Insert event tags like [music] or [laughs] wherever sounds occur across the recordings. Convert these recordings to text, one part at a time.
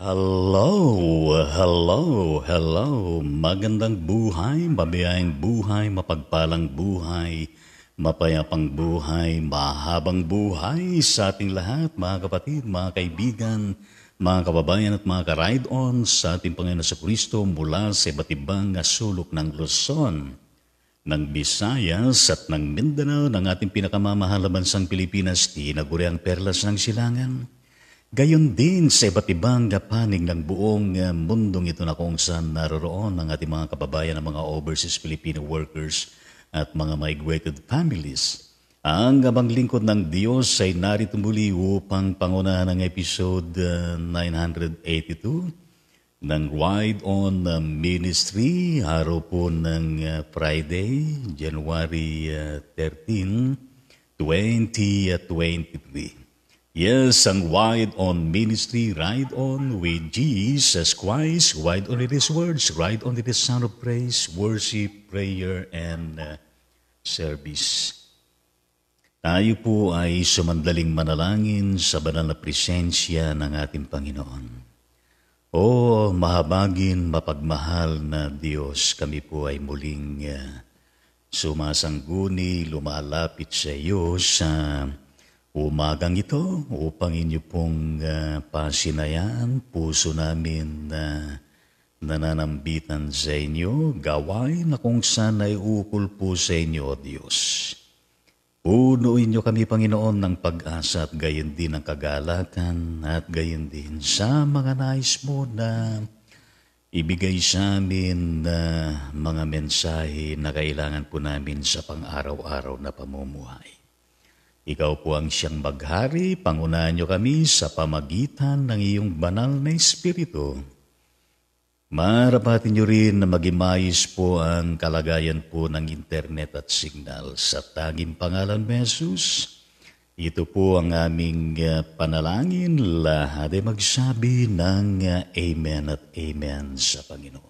Hello, hello, hello. Magandang buhay, mabiyayang buhay, mapagpalang buhay, mapayapang buhay, mahabang buhay sa ating lahat, mga kapatid, mga kaibigan, mga kababayan at mga ka-ride-on sa ating Panginoon sa Kristo mula sa iba't ibang sulok ng Luzon, ng Visayas at ng Mindanao ng ating pinakamamahal na bansang Pilipinas, tinaguri ang perlas ng silangan Gayon din sa iba't ibang panig ng buong eh, mundong ito na kung saan naroroon ang ating mga kababayan ng mga overseas Filipino workers at mga migrated families. Ang gabang lingkod ng Diyos ay narito muli upang pangunahan ng episode 982 eh, ng Ride On eh, Ministry, araw po ng Friday, January 13, 2023. Yes, ang wide on ministry, ride on with Jesus Christ. Wide on it is words, ride on it is sound of praise, worship, prayer, and uh, service. Tayo po ay sumandaling manalangin sa banal na presensya ng ating Panginoon. O mahabagin, mapagmahal na Diyos, kami po ay muling uh, sumasangguni, lumalapit sa iyo sa umagang ito upang inyo pong uh, ah, pasinayaan puso namin na nananambitan sa inyo, gawain na kung saan ay ukol po sa inyo, O Diyos. Punuin niyo kami, Panginoon, ng pag-asa at gayon din ang kagalakan at gayon din sa mga nais mo na ibigay sa amin na mga mensahe na kailangan po namin sa pang-araw-araw na pamumuhay. Ikaw po ang siyang maghari, pangunahan niyo kami sa pamagitan ng iyong banal na Espiritu. Marapatin niyo rin na magimayos po ang kalagayan po ng internet at signal sa tanging pangalan ni Jesus. Ito po ang aming ah, panalangin. Lahat ay magsabi ng ah, Amen at Amen sa Panginoon.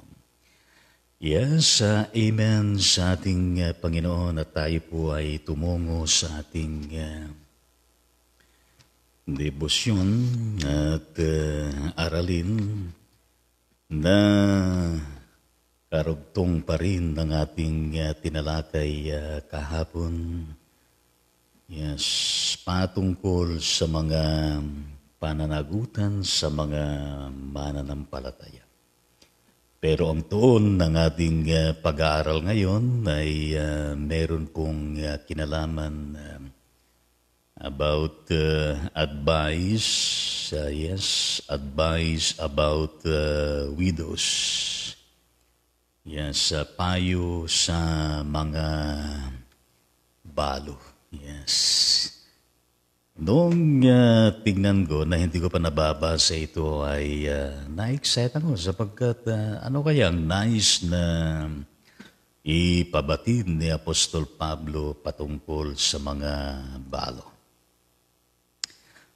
Yes, uh, amen sa ating uh, Panginoon at tayo po ay tumungo sa ating uh, debosyon at uh, aralin na karugtong pa rin ng ating uh, tinalakay uh, kahapon. Yes, patungkol sa mga pananagutan sa mga mananampalataya. Pero ang tuon ng ating uh, pag-aaral ngayon ay uh, meron pong uh, kinalaman uh, about uh, advice, uh, yes, advice about uh, widows. Yes, uh, payo sa mga balo. Yes. Noong uh, tignan ko na hindi ko pa nababasa ito ay uh, ah, na-excite ako sapagkat uh, ano kaya ang nice na ipabatid ni Apostol Pablo patungkol sa mga balo.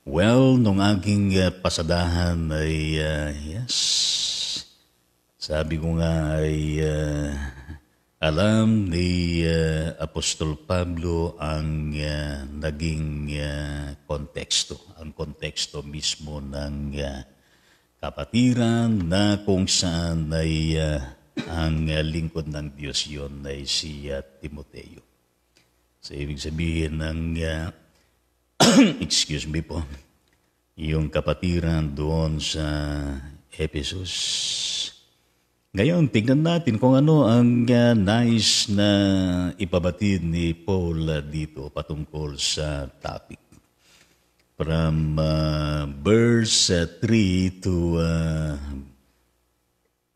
Well, nung aking uh, pasadahan ay uh, yes, sabi ko nga ay uh, alam ni uh, Apostol Pablo ang uh, naging uh, konteksto, ang konteksto mismo ng uh, kapatiran na kung saan ay uh, ang uh, lingkod ng Diyos yon ay si uh, Timoteo. So ibig sabihin ng, uh, [clears throat] excuse me po, yung kapatiran doon sa Ephesus, ngayon, tingnan natin kung ano ang uh, ah, nice na ipabatid ni Paul ah, dito patungkol sa topic. From uh, verse 3 to uh,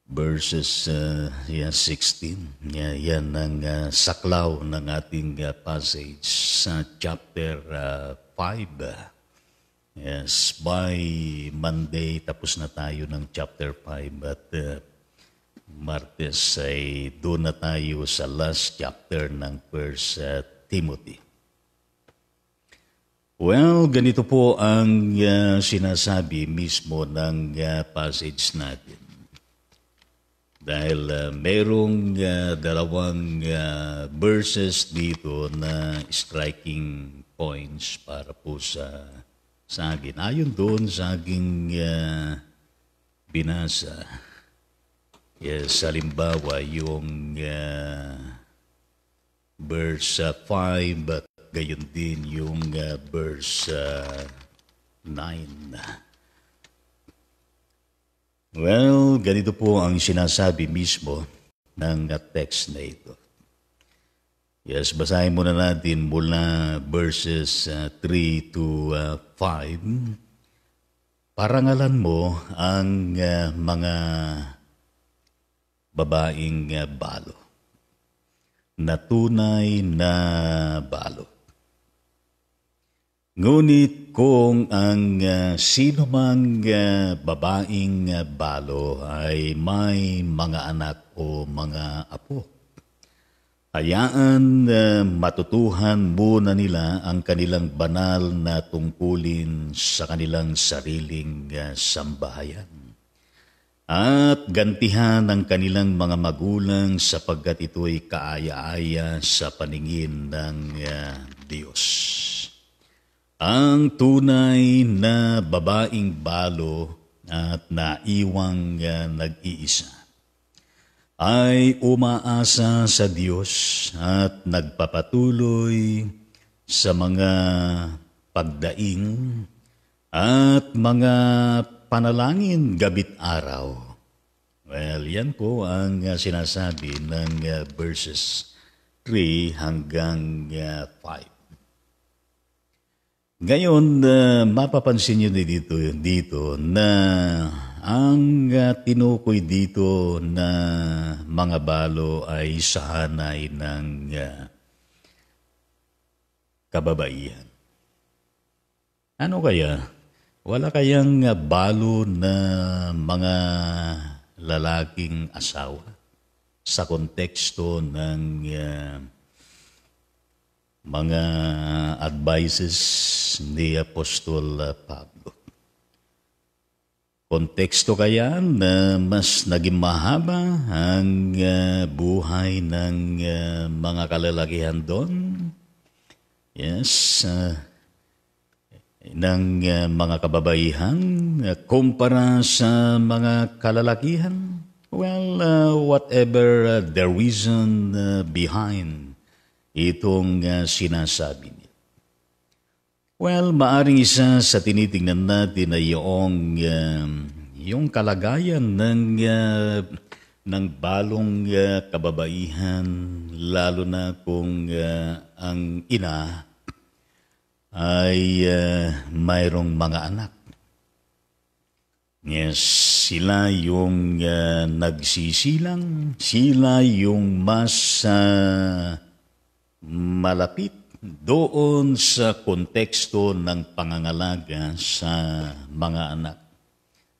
verses uh, yeah, 16. Yeah, yan ang uh, saklaw ng ating uh, passage sa chapter uh, 5. Yes, by Monday tapos na tayo ng chapter 5 at uh, Martes ay doon na tayo sa last chapter ng 1 uh, Timothy. Well, ganito po ang uh, sinasabi mismo ng uh, passage natin. Dahil uh, merong uh, dalawang uh, verses dito na striking points para po sa sa akin. Ayon doon sa aking uh, binasa, Yes, halimbawa yung uh, verse 5 ah, at gayon din yung uh, verse uh, 9. Well, ganito po ang sinasabi mismo ng text na ito. Yes, basahin muna natin mula verses uh, 3 to uh, 5. Parangalan mo ang uh, mga babaeng eh, balo. Natunay na balo. Ngunit kung ang uh, sino mang eh, babaeng balo ay may mga anak o mga apo, hayaan uh, matutuhan muna nila ang kanilang banal na tungkulin sa kanilang sariling sambahayan at gantihan ng kanilang mga magulang sapagkat ito'y kaaya-aya sa paningin ng uh, Diyos. Ang tunay na babaing balo at naiwang uh, nag-iisa ay umaasa sa Diyos at nagpapatuloy sa mga pagdaing at mga panalangin gabit araw. Well, yan po ang uh, sinasabi ng uh, verses 3 hanggang uh, 5. Ngayon, uh, mapapansin niyo dito, dito na ang uh, tinukoy dito na mga balo ay sahanay ng uh, kababaihan. Ano kaya wala kayang ah, balo na mga lalaking asawa sa konteksto ng uh, mga advices ni Apostol ah, Pablo. Konteksto kaya na mas naging mahaba ang uh, buhay ng uh, mga kalalakihan doon? Yes, uh, ng eh, mga kababaihan eh, kumpara sa mga kalalakihan? Well, uh, whatever uh, the reason uh, behind itong uh, sinasabi niya. Well, maaring isa sa tinitingnan natin ay yung, uh, yung kalagayan ng, uh, ng balong uh, kababaihan, lalo na kung uh, ang ina ay uh, mayroong mga anak. Yes, sila yung uh, nagsisilang, sila yung mas uh, malapit doon sa konteksto ng pangangalaga sa mga anak.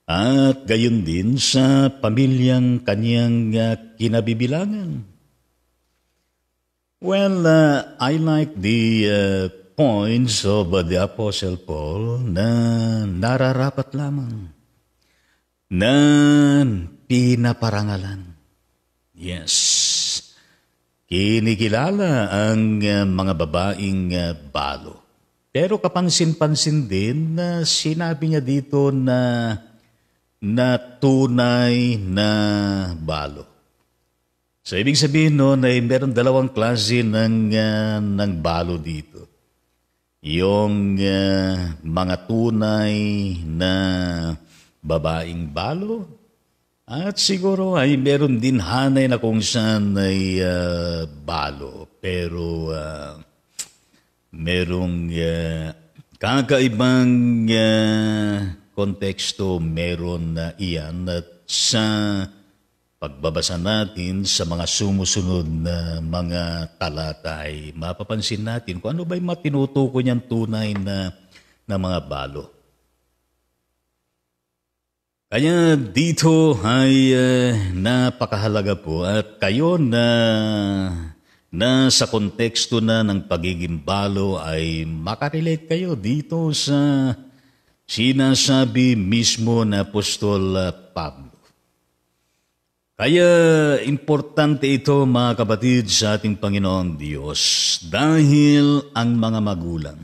At gayon din sa pamilyang kanyang uh, kinabibilangan. Well, uh, I like the uh, points of the Apostle Paul na nararapat lamang na pinaparangalan. Yes. Kinikilala ang uh, mga babaeng uh, balo. Pero kapansin-pansin din na sinabi niya dito na na tunay na balo. So ibig sabihin no, na meron dalawang klase ng, uh, ng balo dito yung uh, mga tunay na babaeng balo. At siguro ay meron din hanay na kung saan ay uh, balo. Pero uh, merong uh, kakaibang uh, konteksto meron na iyan at sa pagbabasa natin sa mga sumusunod na mga talata ay mapapansin natin kung ano ba'y yung matinutukoy niyang tunay na, na mga balo. Kaya dito ay uh, napakahalaga po at kayo na na sa konteksto na ng pagiging balo ay makarelate kayo dito sa sinasabi mismo na Apostol eh, Pablo. Kaya importante ito mga kapatid sa ating Panginoong Diyos dahil ang mga magulang,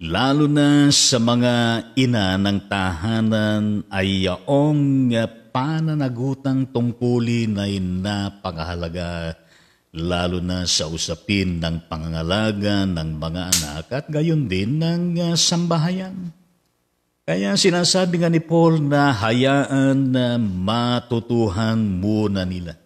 lalo na sa mga ina ng tahanan ay yaong pananagutang tungkulin na napakahalaga lalo na sa usapin ng pangangalaga ng mga anak at gayon din ng ah, sambahayan. Kaya sinasabi nga ni Paul na hayaan na matutuhan muna nila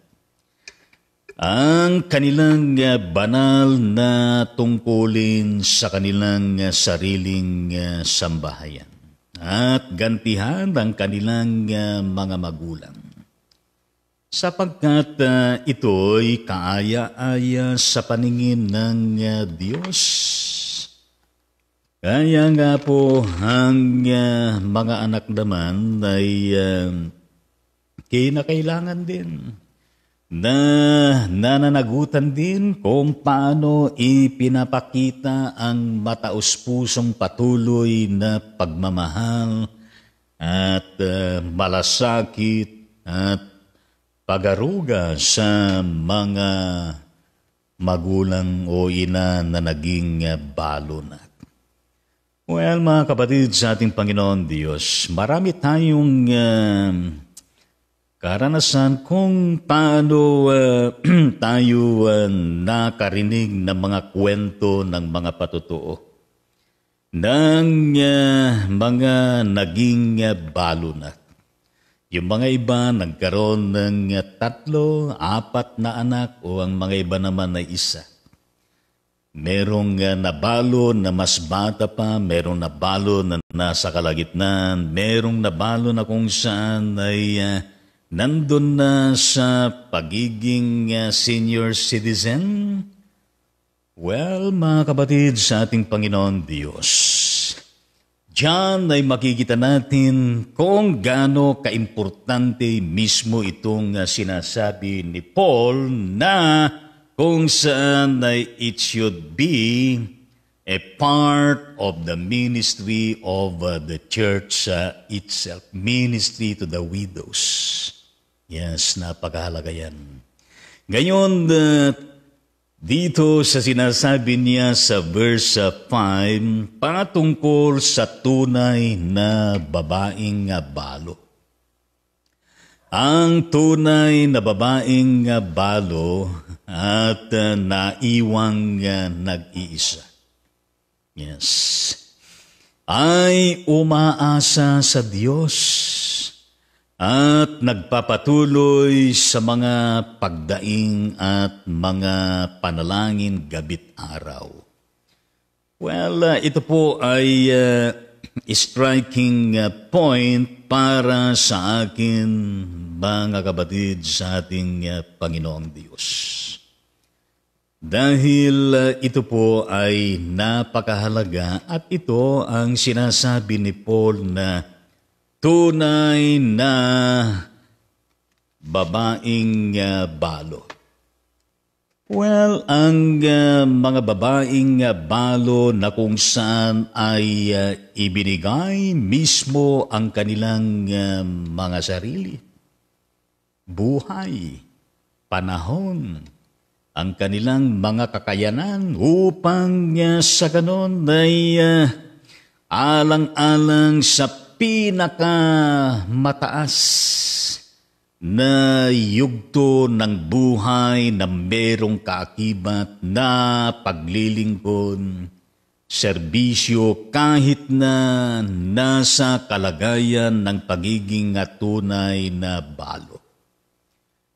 ang kanilang eh, banal na tungkulin sa kanilang eh, sariling eh, sambahayan at gantihan ang kanilang mga magulang. Sapagkat ito'y kaaya-aya sa paningin ng Diyos kaya nga po ang uh, mga anak naman ay uh, kinakailangan din na nananagutan din kung paano ipinapakita ang mataus-pusong patuloy na pagmamahal at uh, malasakit at pagaruga sa mga magulang o ina na naging uh, balonat. Well, mga kapatid sa ating Panginoon Diyos, marami tayong uh, karanasan kung paano uh, [clears throat] tayo uh, nakarinig ng mga kwento ng mga patutuo ng uh, mga naging uh, balunat. Yung mga iba nagkaroon ng uh, tatlo, apat na anak o ang mga iba naman ay isa. Merong uh, nabalo na mas bata pa, merong nabalo na nasa kalagitnan, merong nabalo na kung saan ay uh, nandun na sa pagiging uh, senior citizen? Well, mga kapatid, sa ating Panginoon Diyos, Diyan ay makikita natin kung gaano kaimportante mismo itong sinasabi ni Paul na kung saan ay it should be a part of the ministry of uh, the church uh, itself, ministry to the widows. Yes, napakahalaga yan. Ngayon, uh, dito sa sinasabi niya sa verse 5, uh, patungkol sa tunay na babaeng uh, balo. Ang tunay na babaeng balo at ah, naiwang ah, nag-iisa. Yes. Ay umaasa sa Diyos at nagpapatuloy sa mga pagdaing at mga panalangin gabit araw. Well, uh, ito po ay uh, striking uh, point para sa akin, mga kabatid, sa ating ah, Panginoong Diyos. Dahil ah, ito po ay napakahalaga at ito ang sinasabi ni Paul na tunay na babaing ah, balot. Well, ang uh, mga babaeng uh, balo na kung saan ay uh, ibinigay mismo ang kanilang uh, mga sarili, buhay, panahon, ang kanilang mga kakayanan upang uh, sa ganon ay uh, alang-alang sa pinakamataas na yugto ng buhay na merong kaakibat na paglilingkod, serbisyo kahit na nasa kalagayan ng pagiging tunay na balo.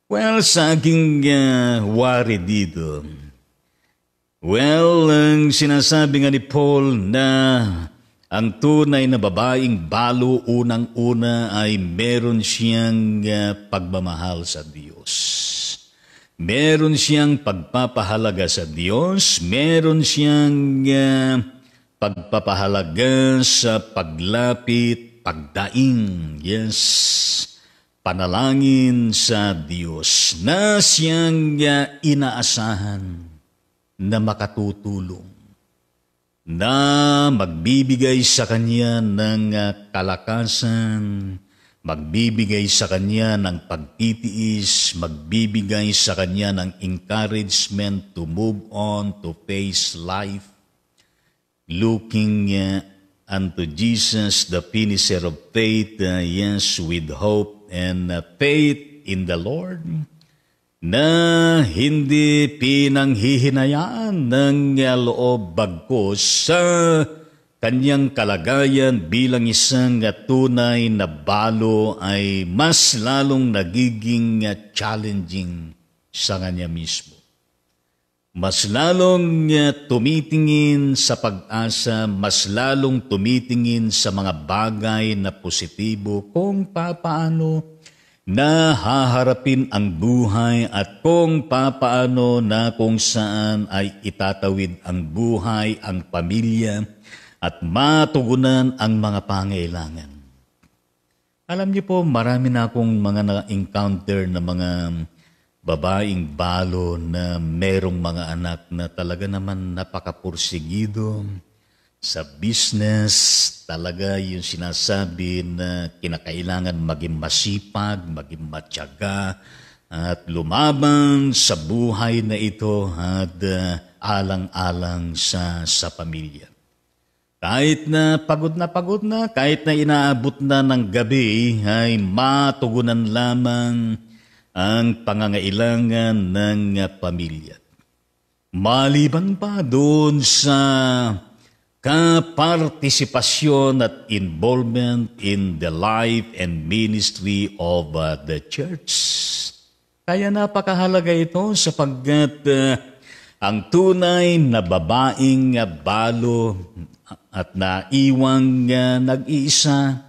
Well, sa aking uh, wari dito, well, ang sinasabi nga ni Paul na ang tunay na babaeng balo unang-una ay meron siyang ah, pagmamahal sa Diyos. Meron siyang pagpapahalaga sa Diyos, meron siyang ah, pagpapahalaga sa paglapit, pagdaing, yes, panalangin sa Diyos na siyang ah, inaasahan na makatutulong na magbibigay sa kanya ng ah, kalakasan, magbibigay sa kanya ng pagtitiis, magbibigay sa kanya ng encouragement to move on, to face life, looking ah, unto Jesus, the finisher of faith, uh, yes, with hope and uh, faith in the Lord na hindi pinanghihinayaan ng loob bagkus sa kanyang kalagayan bilang isang tunay na balo ay mas lalong nagiging challenging sa kanya mismo. Mas lalong tumitingin sa pag-asa, mas lalong tumitingin sa mga bagay na positibo kung paano na haharapin ang buhay at kung papaano na kung saan ay itatawid ang buhay, ang pamilya, at matugunan ang mga pangailangan. Alam niyo po, marami na akong mga na-encounter na mga babaeng balo na merong mga anak na talaga naman napakapursigido, mm sa business, talaga yung sinasabi na kinakailangan maging masipag, maging matyaga, at lumaban sa buhay na ito at uh, alang-alang sa, sa pamilya. Kahit na pagod na pagod na, kahit na inaabot na ng gabi, ay matugunan lamang ang pangangailangan ng pamilya. Maliban pa doon sa participation at involvement in the life and ministry of uh, the church. Kaya napakahalaga ito sapagkat uh, ang tunay na babaeng uh, balo at naiwang uh, nag-iisa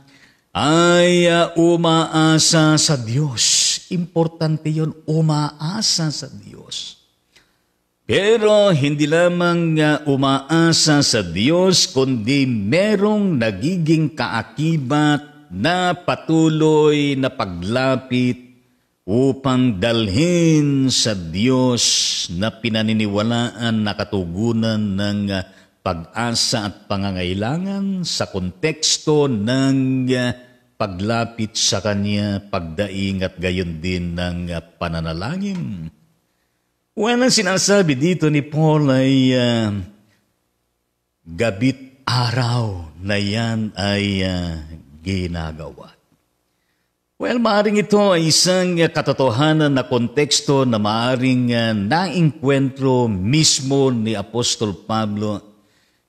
ay uh, umaasa sa Diyos. Importante yon umaasa sa Diyos. Pero hindi lamang umaasa sa Diyos kundi merong nagiging kaakibat na patuloy na paglapit upang dalhin sa Diyos na pinaniniwalaan na katugunan ng pag-asa at pangangailangan sa konteksto ng paglapit sa Kanya, pagdaing at gayon din ng pananalangin. Well, ang sinasabi dito ni Paul ay uh, gabit araw na yan ay uh, ginagawa. Well, maaring ito ay isang katotohanan na konteksto na maaring uh, ah, naingkwentro mismo ni Apostol Pablo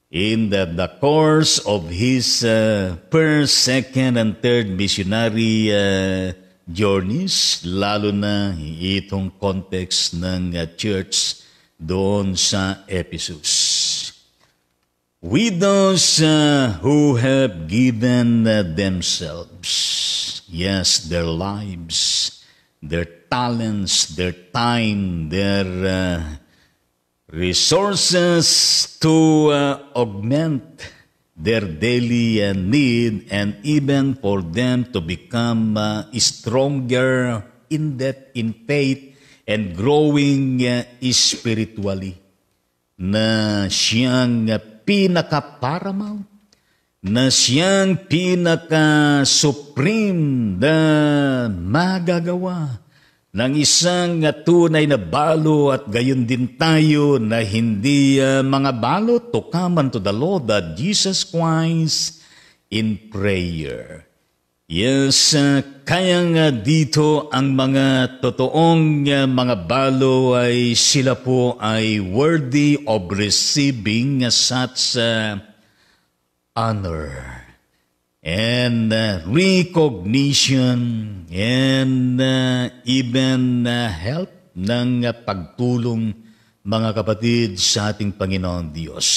in the, the course of his uh, first, second, and third missionary uh, journeys, lalo na itong context ng uh, church doon sa Ephesus. We those uh, who have given uh, themselves, yes, their lives, their talents, their time, their uh, resources to uh, augment their daily need and even for them to become uh, stronger in that in faith and growing uh, spiritually na siyang pinaka-paramount, na siyang pinaka-supreme na magagawa ng isang tunay na balo at gayon din tayo na hindi uh, mga balo to come unto the Lord that ah, Jesus Christ in prayer. Yes, uh, kaya nga dito ang mga totoong uh, mga balo ay sila po ay worthy of receiving such uh, honor and uh, recognition and uh, even uh, help ng uh, pagtulong mga kapatid sa ating Panginoong Diyos.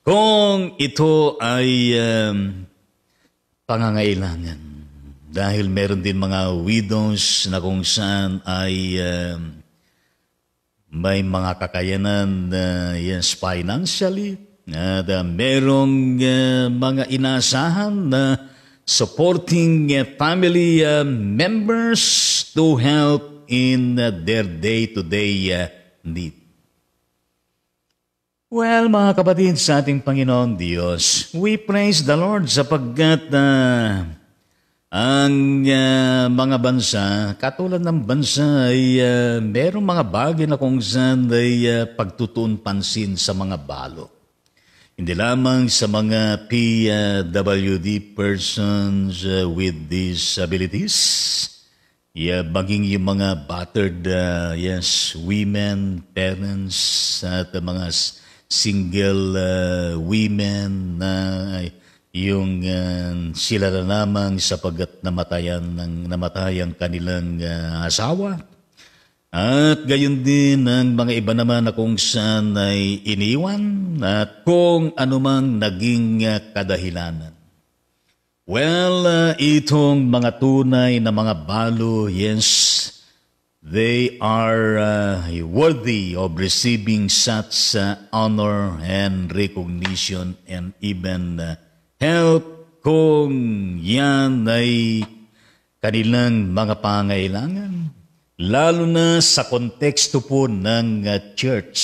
Kung ito ay um, pangangailangan dahil meron din mga widows na kung saan ay um, may mga kakayanan uh, yes financially na uh, merong eh, mga inaasahan na supporting eh, family eh, members to help in their day-to-day need. Well, mga kapatid sa ating Panginoon Diyos, we praise the Lord sapagkat uh, ang uh, mga bansa, katulad ng bansa ay uh, merong mga bagay na kung saan ay uh, pagtutuon pansin sa mga balot hindi lamang sa mga PWD persons uh, with disabilities, yeah, maging yung mga battered, uh, yes, women, parents, at mga single uh, women na yung uh, sila na lamang sapagat namatayan ng namatay ang kanilang uh, asawa at gayon din ang mga iba naman na kung saan ay iniwan at kung anumang naging ah, kadahilanan. Well, uh, itong mga tunay na mga balo, yes, they are uh, worthy of receiving such uh, honor and recognition and even uh, help kung yan ay kanilang mga pangailangan lalo na sa konteksto po ng uh, church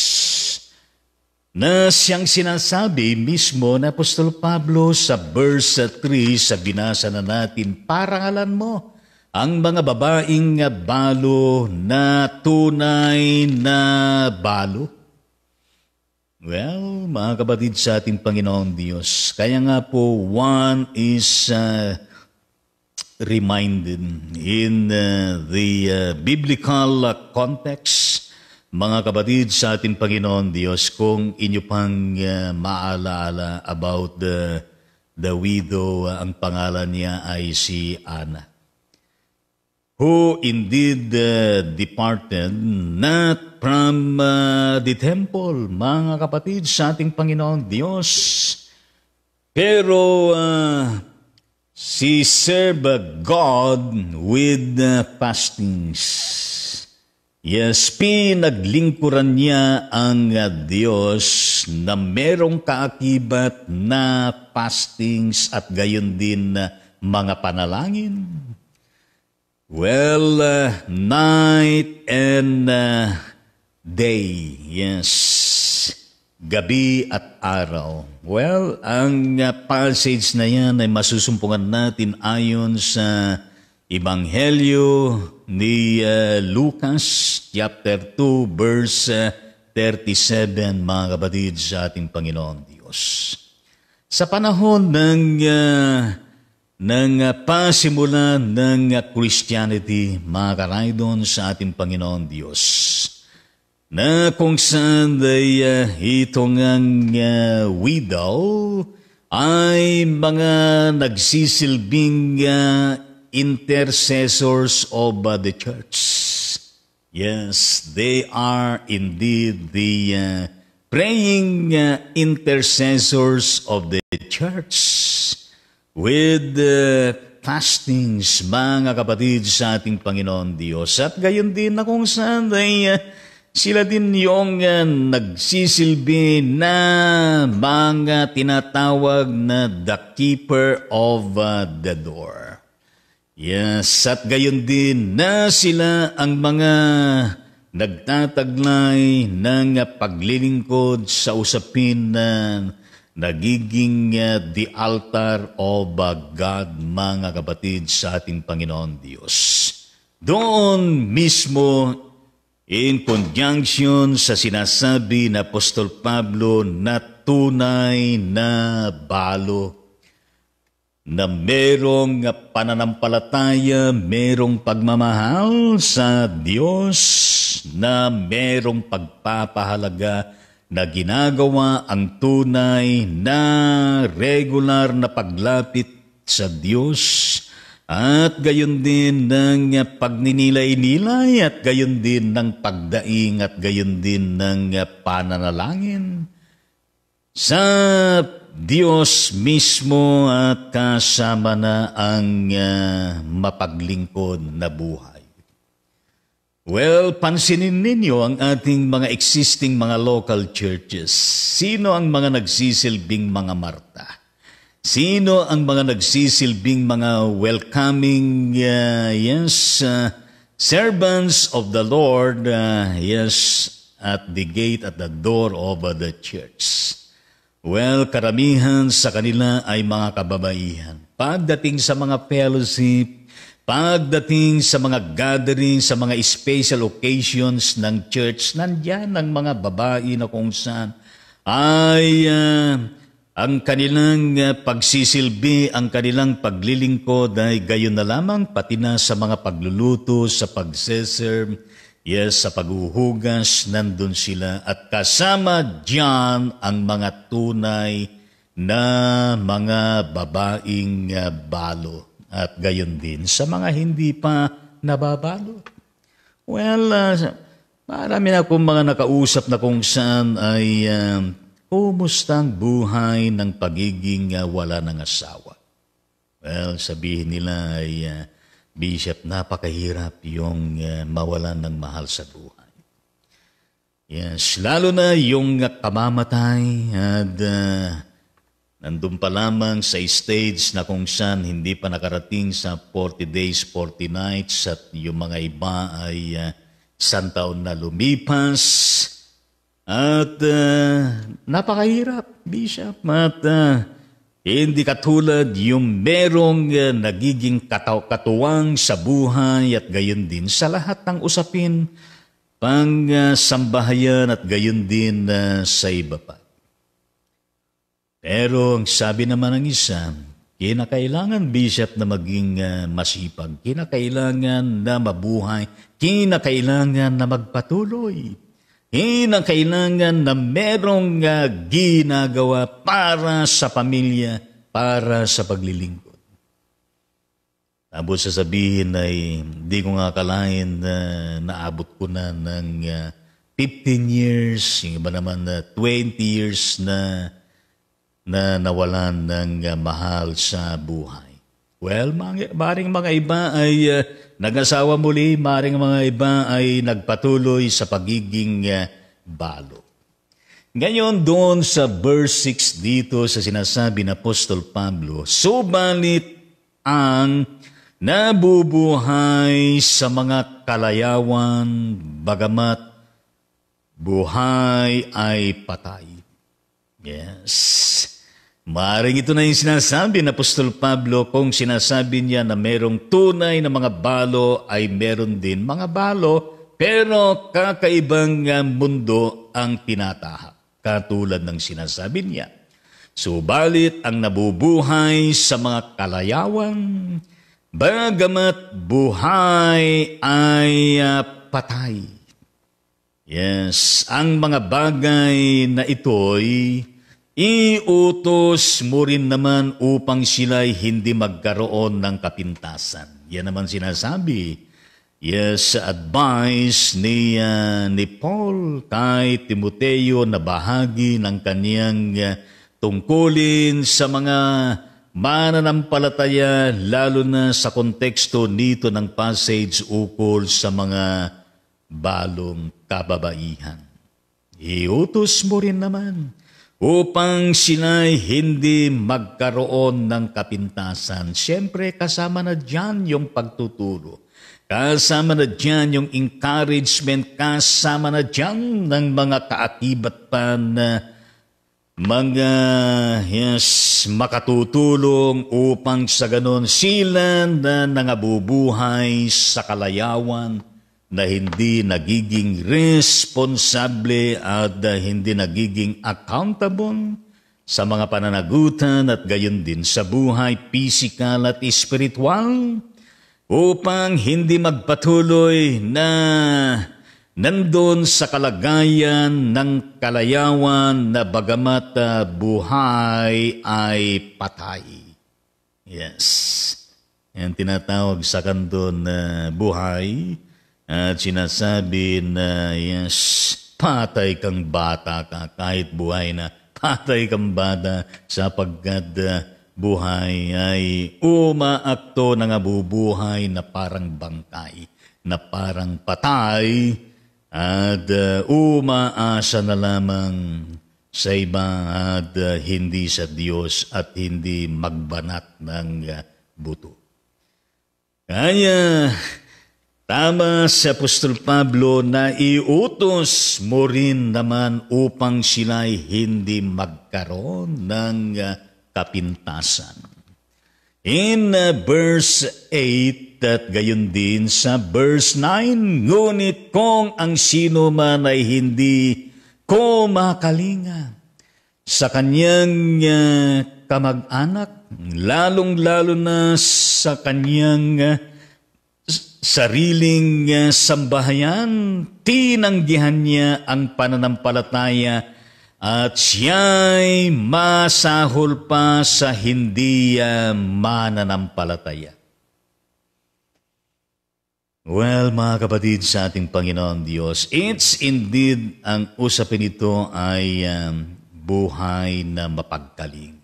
na siyang sinasabi mismo na Apostol Pablo sa verse 3 sa binasa na natin, parangalan mo ang mga babaing balo na tunay na balo. Well, mga kapatid sa ating Panginoong Diyos, kaya nga po, one is uh, reminded in uh, the uh, biblical uh, context, mga kapatid sa ating Panginoon Diyos, kung inyo pang uh, maalaala about the, the widow, uh, ang pangalan niya ay si Anna, who indeed uh, departed not from uh, the temple, mga kapatid sa ating Panginoon Diyos, pero uh, She served God with the uh, fastings. Yes, pinaglingkuran niya ang uh, Diyos na merong kaakibat na fastings at gayon din uh, mga panalangin. Well, uh, night and uh, day, yes gabi at araw. Well, ang ah, passage na yan ay masusumpungan natin ayon sa Ebanghelyo ni uh, Lucas chapter 2 verse 37 ah, mga kapatid sa ating Panginoon Diyos. Sa panahon ng uh, ng uh, pasimula ng Christianity, mga karaydon sa ating Panginoon Diyos, na kung saan ay uh, ah, itong ang uh, ah, widow ay mga nagsisilbing uh, intercessors of uh, the church. Yes, they are indeed the uh, praying uh, intercessors of the church with uh, fastings, mga kapatid, sa ating Panginoon Diyos. At gayon din na kung saan ay uh, sila din yung uh, nagsisilbi na mga tinatawag na the keeper of uh, the door. Yes, at gayon din na sila ang mga nagtataglay ng paglilingkod sa usapin na nagiging ah, the altar of God, mga kapatid, sa ating Panginoon Diyos. Doon mismo in conjunction sa sinasabi na Apostol Pablo na tunay na balo na merong pananampalataya, merong pagmamahal sa Diyos, na merong pagpapahalaga na ginagawa ang tunay na regular na paglapit sa Diyos at gayon din ng pagninilay-nilay at gayon din ng pagdaing at gayon din ng pananalangin sa Diyos mismo at kasama na ang uh, mapaglingkod na buhay. Well, pansinin ninyo ang ating mga existing mga local churches. Sino ang mga nagsisilbing mga Marta? Sino ang mga nagsisilbing mga welcoming, uh, yes, uh, servants of the Lord, uh, yes, at the gate, at the door of the church? Well, karamihan sa kanila ay mga kababaihan. Pagdating sa mga fellowship, pagdating sa mga gathering, sa mga special occasions ng church, nandyan ang mga babae na kung saan ay... Uh, ang kanilang eh, pagsisilbi, ang kanilang paglilingkod ay gayon na lamang pati na sa mga pagluluto, sa pagseserve, yes, sa paghuhugas, nandun sila. At kasama diyan ang mga tunay na mga babaing eh, balo. At gayon din sa mga hindi pa nababalo. Well, uh, marami na akong mga nakausap na kung saan ay uh, Kumusta ang buhay ng pagiging uh, wala ng asawa? Well, sabihin nila ay, uh, Bishop, napakahirap yung uh, ah, mawalan ng mahal sa buhay. Yes, lalo na yung uh, kamamatay at uh, nandun pa lamang sa stage na kung saan hindi pa nakarating sa 40 days, 40 nights at yung mga iba ay uh, isang taon na lumipas at uh, napakahirap, Bishop. At uh, hindi katulad yung merong uh, nagiging kataw katuwang sa buhay at gayon din sa lahat ng usapin pang uh, sambahayan at gayon din uh, sa iba pa. Pero ang sabi naman ng isa, kinakailangan bishop na maging uh, masipag, kinakailangan na mabuhay, kinakailangan na magpatuloy Kinakailangan na merong uh, ginagawa para sa pamilya, para sa paglilingkod. Tapos sasabihin ay hindi ko nga kalain na naabot ko na ng uh, ah, 15 years, yung iba naman na uh, 20 years na na nawalan ng uh, mahal sa buhay. Well, maaaring mga iba ay uh, Nag-asawa muli, maring mga iba ay nagpatuloy sa pagiging eh, balo. Ngayon doon sa verse 6 dito sa sinasabi ng Apostol Pablo, Subalit ang nabubuhay sa mga kalayawan bagamat buhay ay patay. Yes. Maaring ito na yung sinasabi ng Apostol Pablo kung sinasabi niya na merong tunay na mga balo ay meron din mga balo pero kakaibang ah, mundo ang tinataha. katulad ng sinasabi niya. Subalit ang nabubuhay sa mga kalayawan, bagamat buhay ay ah, patay. Yes, ang mga bagay na ito'y Iutos mo rin naman upang sila'y hindi magkaroon ng kapintasan. Yan naman sinasabi. Yes, advice ni, uh, ni Paul kay Timoteo na bahagi ng kaniyang uh, tungkulin sa mga mananampalataya lalo na sa konteksto nito ng passage ukol sa mga balong kababaihan. Iutos mo rin naman upang sila'y hindi magkaroon ng kapintasan. Siyempre, kasama na dyan yung pagtuturo. Kasama na dyan yung encouragement, kasama na dyan ng mga kaakibat pa na mga yes, makatutulong upang sa ganun sila na nangabubuhay sa kalayawan na hindi nagiging responsable at hindi nagiging accountable sa mga pananagutan at gayon din sa buhay pisikal at spiritual upang hindi magpatuloy na nandun sa kalagayan ng kalayawan na bagamat ah, buhay ay patay. Yes. Yan tinatawag sa kanto na ah, buhay at sinasabi na yes, patay kang bata ka kahit buhay na patay kang bata sapagkat ah, buhay ay umaakto ng abubuhay na parang bangkay, na parang patay at uh, umaasa na lamang sa iba at uh, hindi sa Diyos at hindi magbanat ng uh, buto. Kaya Tama si Apostol Pablo na iutos mo rin naman upang sila hindi magkaroon ng ah, kapintasan. In ah, verse 8 at gayon din sa verse 9, ngunit kung ang sino man ay hindi kumakalinga sa kanyang ah, kamag-anak, lalong-lalo na sa kanyang sariling eh, sambahayan, tinanggihan niya ang pananampalataya at siya'y masahol pa sa hindi uh, mananampalataya. Well, mga kapatid sa ating Panginoon Diyos, it's indeed ang usapin ito ay um, buhay na mapagkaling.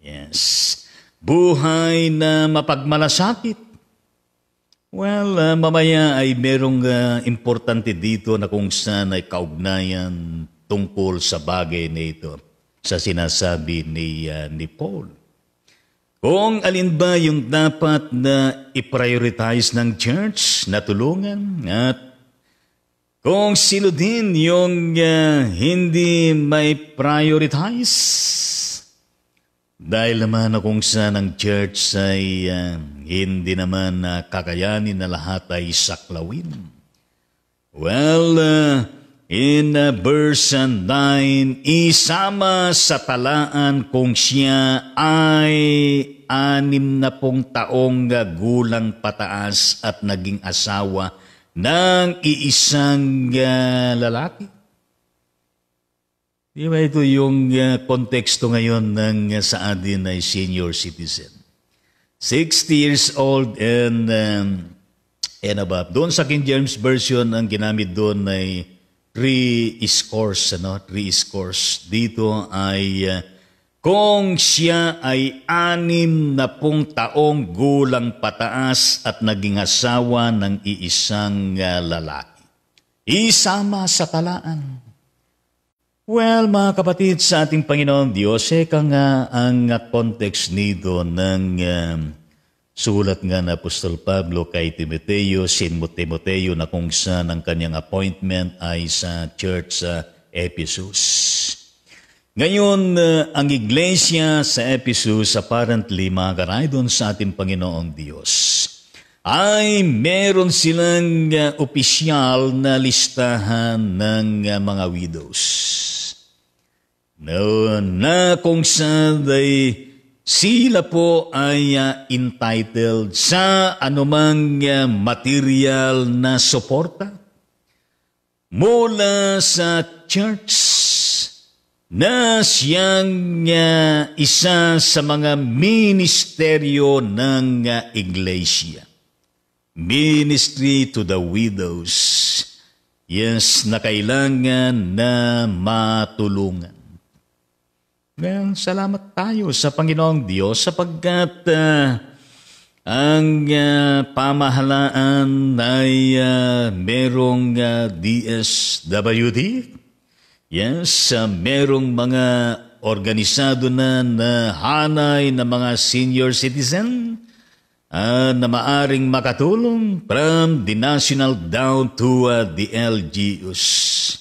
Yes. Buhay na mapagmalasakit Well, uh, mamaya ay merong uh, importante dito na kung saan ay kaugnayan tungkol sa bagay na ito sa sinasabi ni, uh, ni Paul. Kung alin ba yung dapat na i-prioritize ng church na tulungan at kung sino din yung uh, hindi may prioritize dahil naman na kung saan ang church ay uh, hindi naman na uh, kakayanin na lahat ay saklawin. Well, uh, in uh, verse 9, isama sa talaan kung siya ay anim na pong taong gulang pataas at naging asawa ng iisang uh, lalaki Di ba ito yung uh, konteksto ngayon ng uh, sa atin ay senior citizen? 60 years old and, um, and above. Doon sa King James Version, ang ginamit doon ay three scores. Ano? Three scores. Dito ay uh, kung siya ay anim na pung taong gulang pataas at naging asawa ng iisang uh, lalaki. Isama sa talaan Well, mga kapatid, sa ating Panginoong Diyos, eka nga ang context nito ng um, sulat nga na Apostol Pablo kay Timoteo, sin mo Timoteo na kung saan ang kanyang appointment ay sa church sa uh, Ephesus. Ngayon, uh, ang iglesia sa Ephesus apparently mga karaydon sa ating Panginoong Diyos ay meron silang uh, opisyal na listahan ng uh, mga widows na kung saan ay sila po ay uh, entitled sa anumang uh, material na suporta mula sa church na siyang uh, isa sa mga ministeryo ng uh, iglesia. Ministry to the widows. Yes, na kailangan na matulungan. Well, salamat tayo sa Panginoong Diyos sapagkat uh, ang uh, pamahalaan ay uh, merong uh, DSWD. Yes, uh, merong mga organisado na na hanay na mga senior citizen uh, na maaring makatulong from the national down to uh, the LGUs.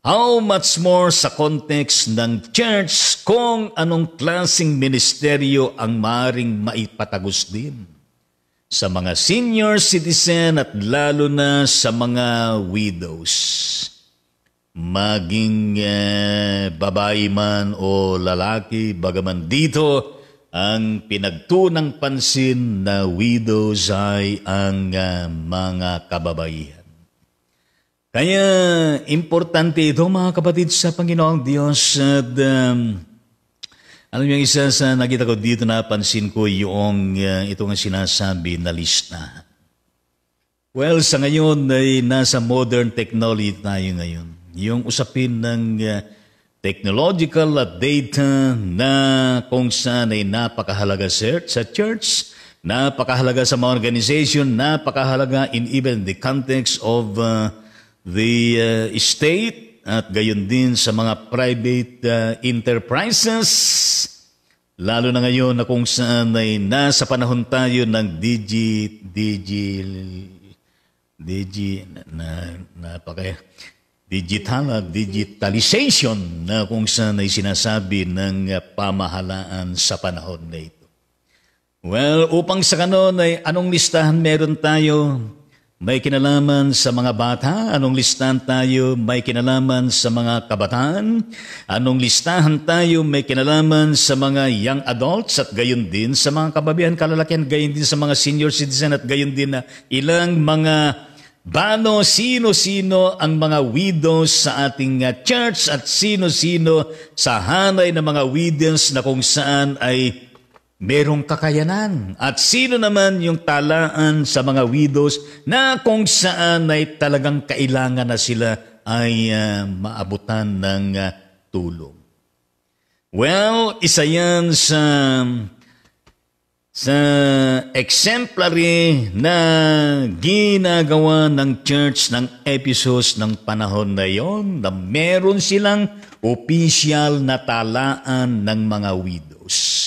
How much more sa context ng church kung anong klasing ministeryo ang maring maipatagos din? Sa mga senior citizen at lalo na sa mga widows. Maging eh, babae man o lalaki, bagaman dito, ang pinagtunang pansin na widows ay ang uh, mga kababaihan. Kaya importante ito mga kapatid sa Panginoong Diyos at um, alam niyo isa sa nakita ko dito na pansin ko yung uh, ito nga sinasabi na lista. Well, sa ngayon ay nasa modern technology tayo ngayon. Yung usapin ng uh, technological at data na kung saan ay napakahalaga sir, sa church, napakahalaga sa mga organization, napakahalaga in even the context of uh, the uh, state at gayon din sa mga private uh, enterprises, lalo na ngayon na kung saan ay nasa panahon tayo ng digi, digi, digi, na, na, napaka, digital, digitalization na kung saan ay sinasabi ng uh, pamahalaan sa panahon na ito. Well, upang sa kanon ay anong listahan meron tayo may kinalaman sa mga bata, anong listahan tayo may kinalaman sa mga kabataan, anong listahan tayo may kinalaman sa mga young adults at gayon din sa mga kababihan kalalakihan, gayon din sa mga senior citizen at gayon din na ilang mga Bano sino-sino ang mga widows sa ating uh, church at sino-sino sa hanay ng mga widows na kung saan ay merong kakayanan. At sino naman yung talaan sa mga widows na kung saan ay talagang kailangan na sila ay uh, maabutan ng uh, tulong. Well, isa yan sa, sa exemplary na ginagawa ng church ng Ephesus ng panahon na yon na meron silang official na talaan ng mga widows.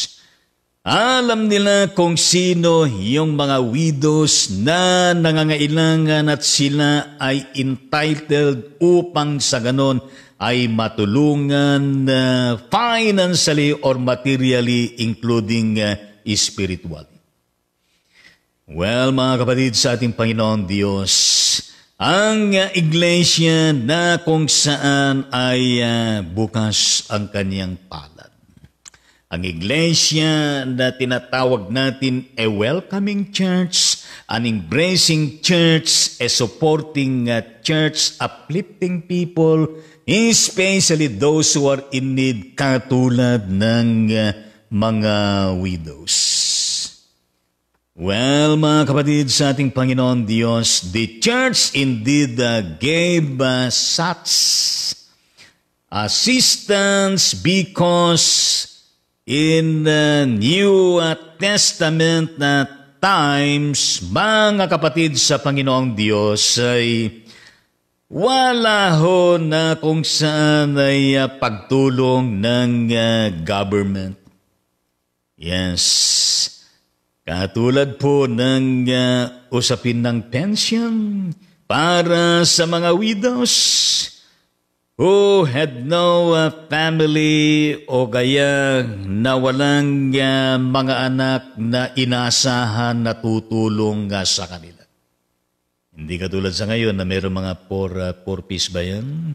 Alam nila kung sino yung mga widows na nangangailangan at sila ay entitled upang sa ganon ay matulungan uh, financially or materially including uh, spiritually. Well, mga kapatid sa ating Panginoon Diyos, ang uh, iglesia na kung saan ay uh, bukas ang kanyang palad. Ang iglesia na tinatawag natin a welcoming church, an embracing church, a supporting uh, church, uplifting people, especially those who are in need katulad ng uh, mga widows. Well, mga kapatid sa ating Panginoon Diyos, the church indeed uh, gave uh, such assistance because in the New Testament na times, mga kapatid sa Panginoong Diyos, ay wala ho na kung saan ay ah, pagtulong ng ah, government. Yes. Katulad po ng ah, usapin ng pension para sa mga widows, who had no uh, family o kaya na walang uh, mga anak na inasahan na tutulong uh, sa kanila. Hindi katulad sa ngayon na mayroong mga poor, uh, poor piece ba yan?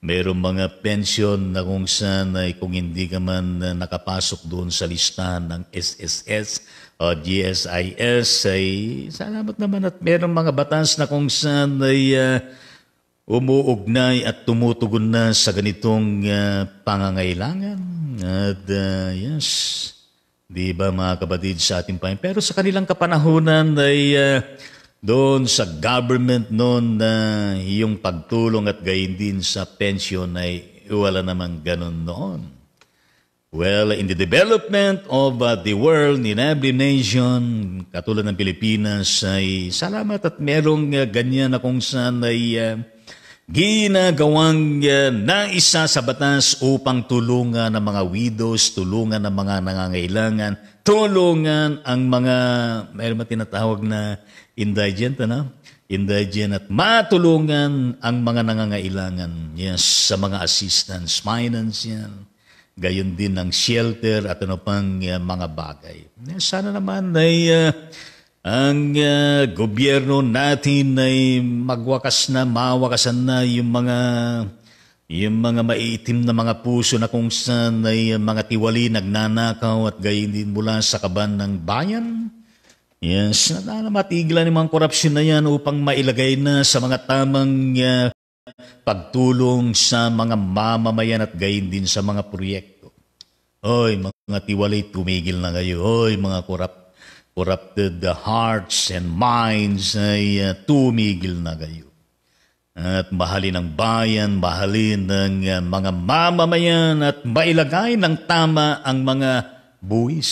Mayroong mga pension na kung saan ay kung hindi ka man uh, nakapasok doon sa listahan ng SSS o GSIS ay salamat naman at mayroong mga batas na kung saan ay uh, umuugnay at tumutugon na sa ganitong uh, pangangailangan. At uh, yes, di ba mga kabadid sa ating pahin? Pero sa kanilang kapanahunan ay uh, doon sa government noon na uh, yung pagtulong at gayon din sa pension ay wala namang ganun noon. Well, in the development of uh, the world, in every nation, katulad ng Pilipinas, ay salamat at merong uh, ganyan na kung saan ay uh, ginagawang uh, eh, isa sa batas upang tulungan ang mga widows, tulungan ang mga nangangailangan, tulungan ang mga, mayroon ba tinatawag na indigent, ano? Indigent at matulungan ang mga nangangailangan. Yes, sa mga assistance, finance yan. Gayon din ng shelter at ano pang uh, mga bagay. Sana naman ay uh, ang uh, gobyerno natin ay magwakas na, mawakasan na yung mga yung mga maiitim na mga puso na kung saan ay mga tiwali nagnanakaw at gayon din mula sa kaban ng bayan. Yes, na matigilan ng mga korupsyon na yan upang mailagay na sa mga tamang uh, pagtulong sa mga mamamayan at gayon din sa mga proyekto. Hoy, mga tiwali, tumigil na kayo. Hoy, mga korap corrupted the hearts and minds ay uh, tumigil na kayo. At mahalin ang bayan, mahalin ng uh, ah, mga mamamayan at mailagay ng tama ang mga buwis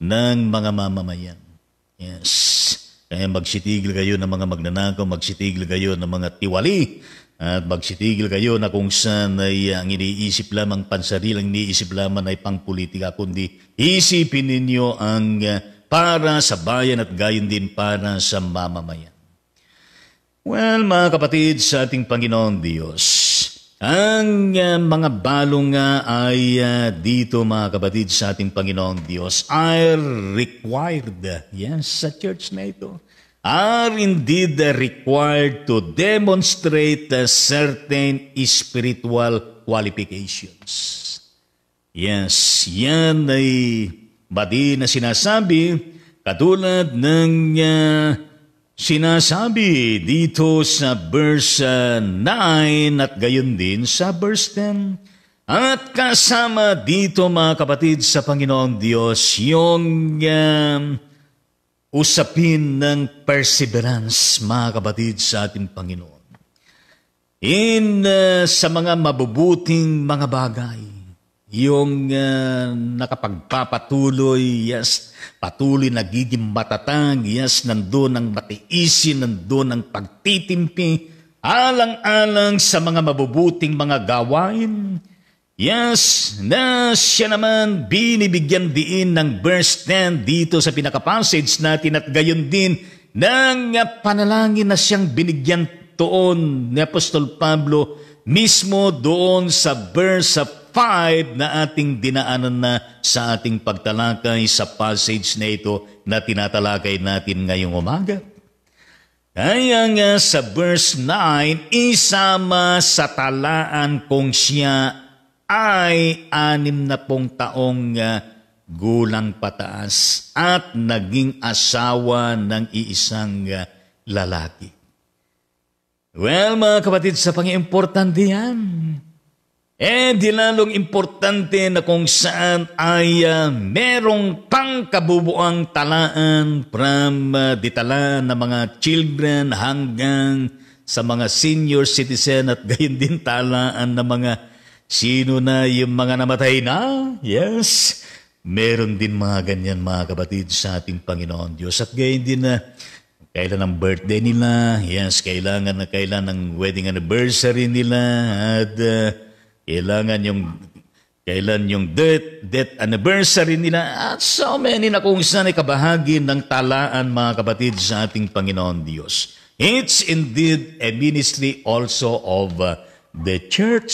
ng mga mamamayan. Yes. Kaya eh, magsitigil kayo ng mga magnanakaw, magsitigil kayo ng mga tiwali, at magsitigil kayo na kung saan ay ah, ang iniisip lamang pansarilang iniisip lamang ay pangpolitika, kundi isipin ninyo ang uh, para sa bayan at gayon din para sa mamamayan. Well, mga kapatid sa ating Panginoong Diyos, ang uh, mga balong nga uh, ay uh, dito mga kapatid sa ating Panginoong Diyos are required. yes sa church na ito. Are indeed required to demonstrate uh, certain spiritual qualifications. Yes, yan ay Badi na sinasabi katulad ng uh, sinasabi dito sa verse 9 ah, at gayon din sa verse 10. At kasama dito mga kapatid sa Panginoong Diyos yung uh, usapin ng perseverance mga kapatid sa ating Panginoon. In uh, sa mga mabubuting mga bagay, yung uh, nakapagpapatuloy, yes, patuloy nagiging matatag, yes, nandun ang matiisin, nandun ang pagtitimpi, alang-alang sa mga mabubuting mga gawain. Yes, na siya naman binibigyan din ng verse 10 dito sa pinaka-passage natin at gayon din ng panalangin na siyang binigyan doon ni Apostol Pablo mismo doon sa verse 5 na ating dinaanan na sa ating pagtalakay sa passage na ito na tinatalakay natin ngayong umaga. Kaya nga sa verse 9, isama sa talaan kung siya ay anim na pong taong ah, gulang pataas at naging asawa ng iisang ah, lalaki. Well, mga kapatid, sa pang-importante yan. Eh, di lalong importante na kung saan ay uh, merong pangkabubuang talaan from uh, ditala ng mga children hanggang sa mga senior citizen at [laughs] gayon din talaan ng mga sino na yung mga namatay na. Yes, meron din mga ganyan mga kapatid sa ating Panginoon Diyos. At gayon din na uh, kailan ang birthday nila, yes, kailangan na kailan ang wedding anniversary nila at uh, kailangan yung kailan yung death, death anniversary nila, at so many na kung saan ay kabahagi ng talaan mga kapatid sa ating Panginoon Diyos. It's indeed a ministry also of uh, the church.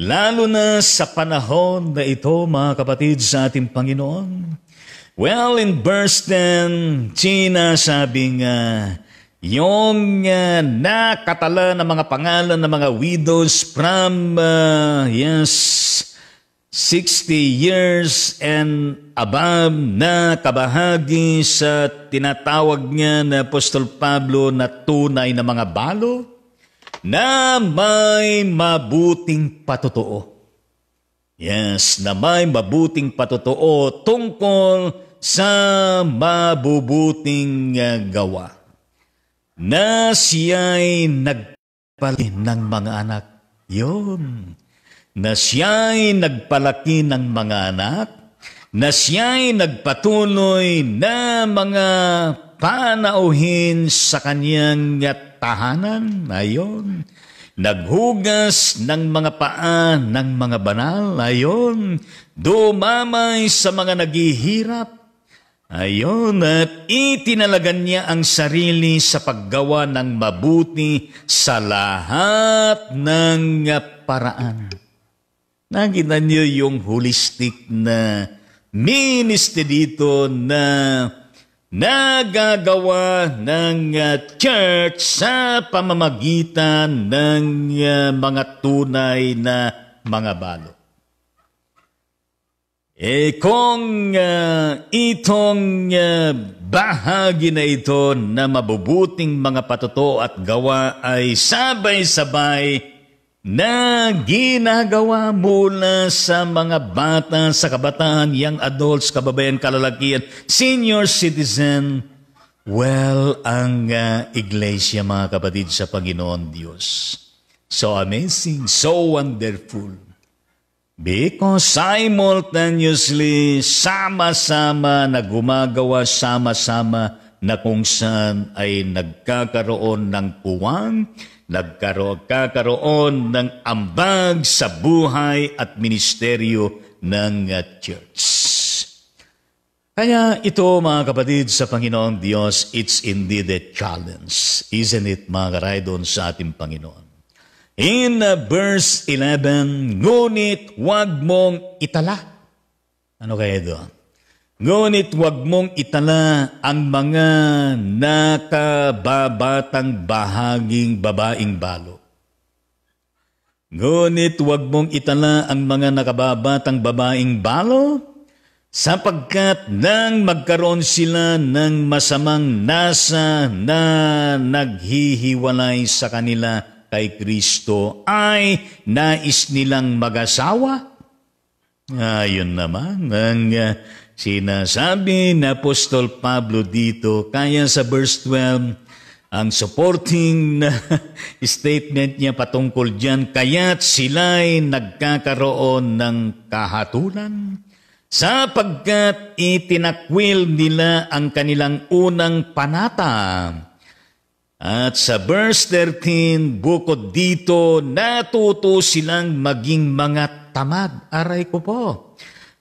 Lalo na sa panahon na ito mga kapatid sa ating Panginoon. Well, in verse 10, China sabing, uh, yung uh, nakatala ng mga pangalan ng mga widows from, uh, yes, 60 years and above na kabahagi sa tinatawag niya na Apostol Pablo na tunay na mga balo na may mabuting patotoo. Yes, na may mabuting patotoo tungkol sa mabubuting ah, gawa na siya'y nagpalaki ng mga anak. Yun. Na siya'y nagpalaki ng mga anak, na siya'y nagpatuloy na mga panauhin sa kanyang tahanan. Ayon. Naghugas ng mga paa ng mga banal. Ayon. Dumamay sa mga naghihirap. Ayon at itinalagan niya ang sarili sa paggawa ng mabuti sa lahat ng ah, paraan. Nakita niyo yung holistic na ministry dito na nagagawa ng ah, church sa pamamagitan ng ah, mga tunay na mga balo. Eh kung uh, ah, itong uh, bahagi na ito na mabubuting mga patotoo at gawa ay sabay-sabay na ginagawa mula sa mga bata, sa kabataan, young adults, kababayan, kalalakihan, senior citizen, well, ang uh, iglesia mga kapatid sa Panginoon Diyos. So amazing, so wonderful. Because simultaneously, sama-sama na gumagawa, sama-sama na kung saan ay nagkakaroon ng puwang, nagkakaroon ng ambag sa buhay at ministeryo ng uh, church. Kaya ito mga kapatid sa Panginoong Diyos, it's indeed a challenge. Isn't it mga karaydon sa ating Panginoon? In uh, verse 11, Ngunit wag mong itala. Ano kaya doon? Ngunit huwag mong itala ang mga nakababatang bahaging babaing balo. Ngunit wag mong itala ang mga nakababatang babaing balo sapagkat nang magkaroon sila ng masamang nasa na naghihiwalay sa kanila, kay Kristo ay nais nilang mag-asawa? Ayun naman ang uh, sinasabi na Apostol Pablo dito. Kaya sa verse 12, ang supporting na [laughs] statement niya patungkol diyan kaya't sila'y nagkakaroon ng kahatulan sapagkat itinakwil nila ang kanilang unang panata at sa verse 13, bukod dito, natuto silang maging mga tamad. Aray ko po.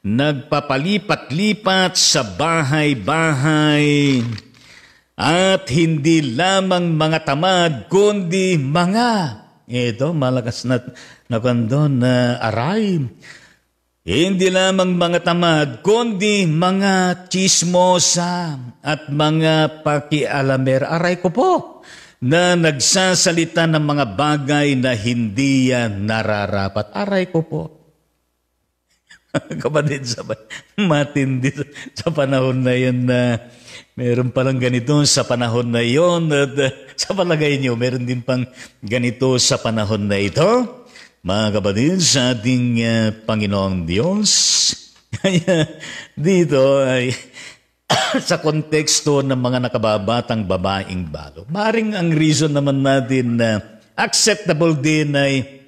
Nagpapalipat-lipat sa bahay-bahay. At hindi lamang mga tamad, kundi mga. Ito, malakas na, na kandon na aray. Eh, hindi lamang mga tamad, kundi mga chismosa at mga pakialamer. Aray ko po na nagsasalita ng mga bagay na hindi yan nararapat. Aray ko po. [laughs] Kapatid, sa, matindi sa panahon na yun na meron palang ganito sa panahon na yun at [laughs] sa palagay niyo, meron din pang ganito sa panahon na ito. Mga kapatid, sa ating uh, Panginoong Diyos, kaya [laughs] dito ay [coughs] sa konteksto ng mga nakababatang babaeng balo, maring ang reason naman natin na acceptable din ay,